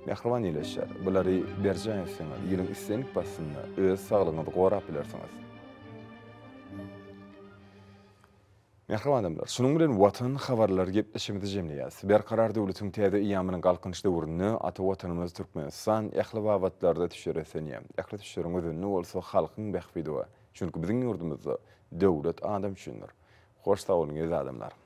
[SPEAKER 1] Mekhrivan iyileşşar, bulari berca etmengir, yirin istenik basınla, öz sağlığını qorap Merhaba adamlar. Şunun bilen watan xabarlar gep işimi dijemli yaz. Bir qarar döwletiň täze iýamynyň galkynyşda urunyny ata watanymyz Türkmenistan ähli awatlarda düşüresen ýa. Ähli düşüren özünni bolsa halkyň bähpidi we. Çünki biziň ýurdumyzda döwlet adam düşünür. Hoş sag bolun adamlar.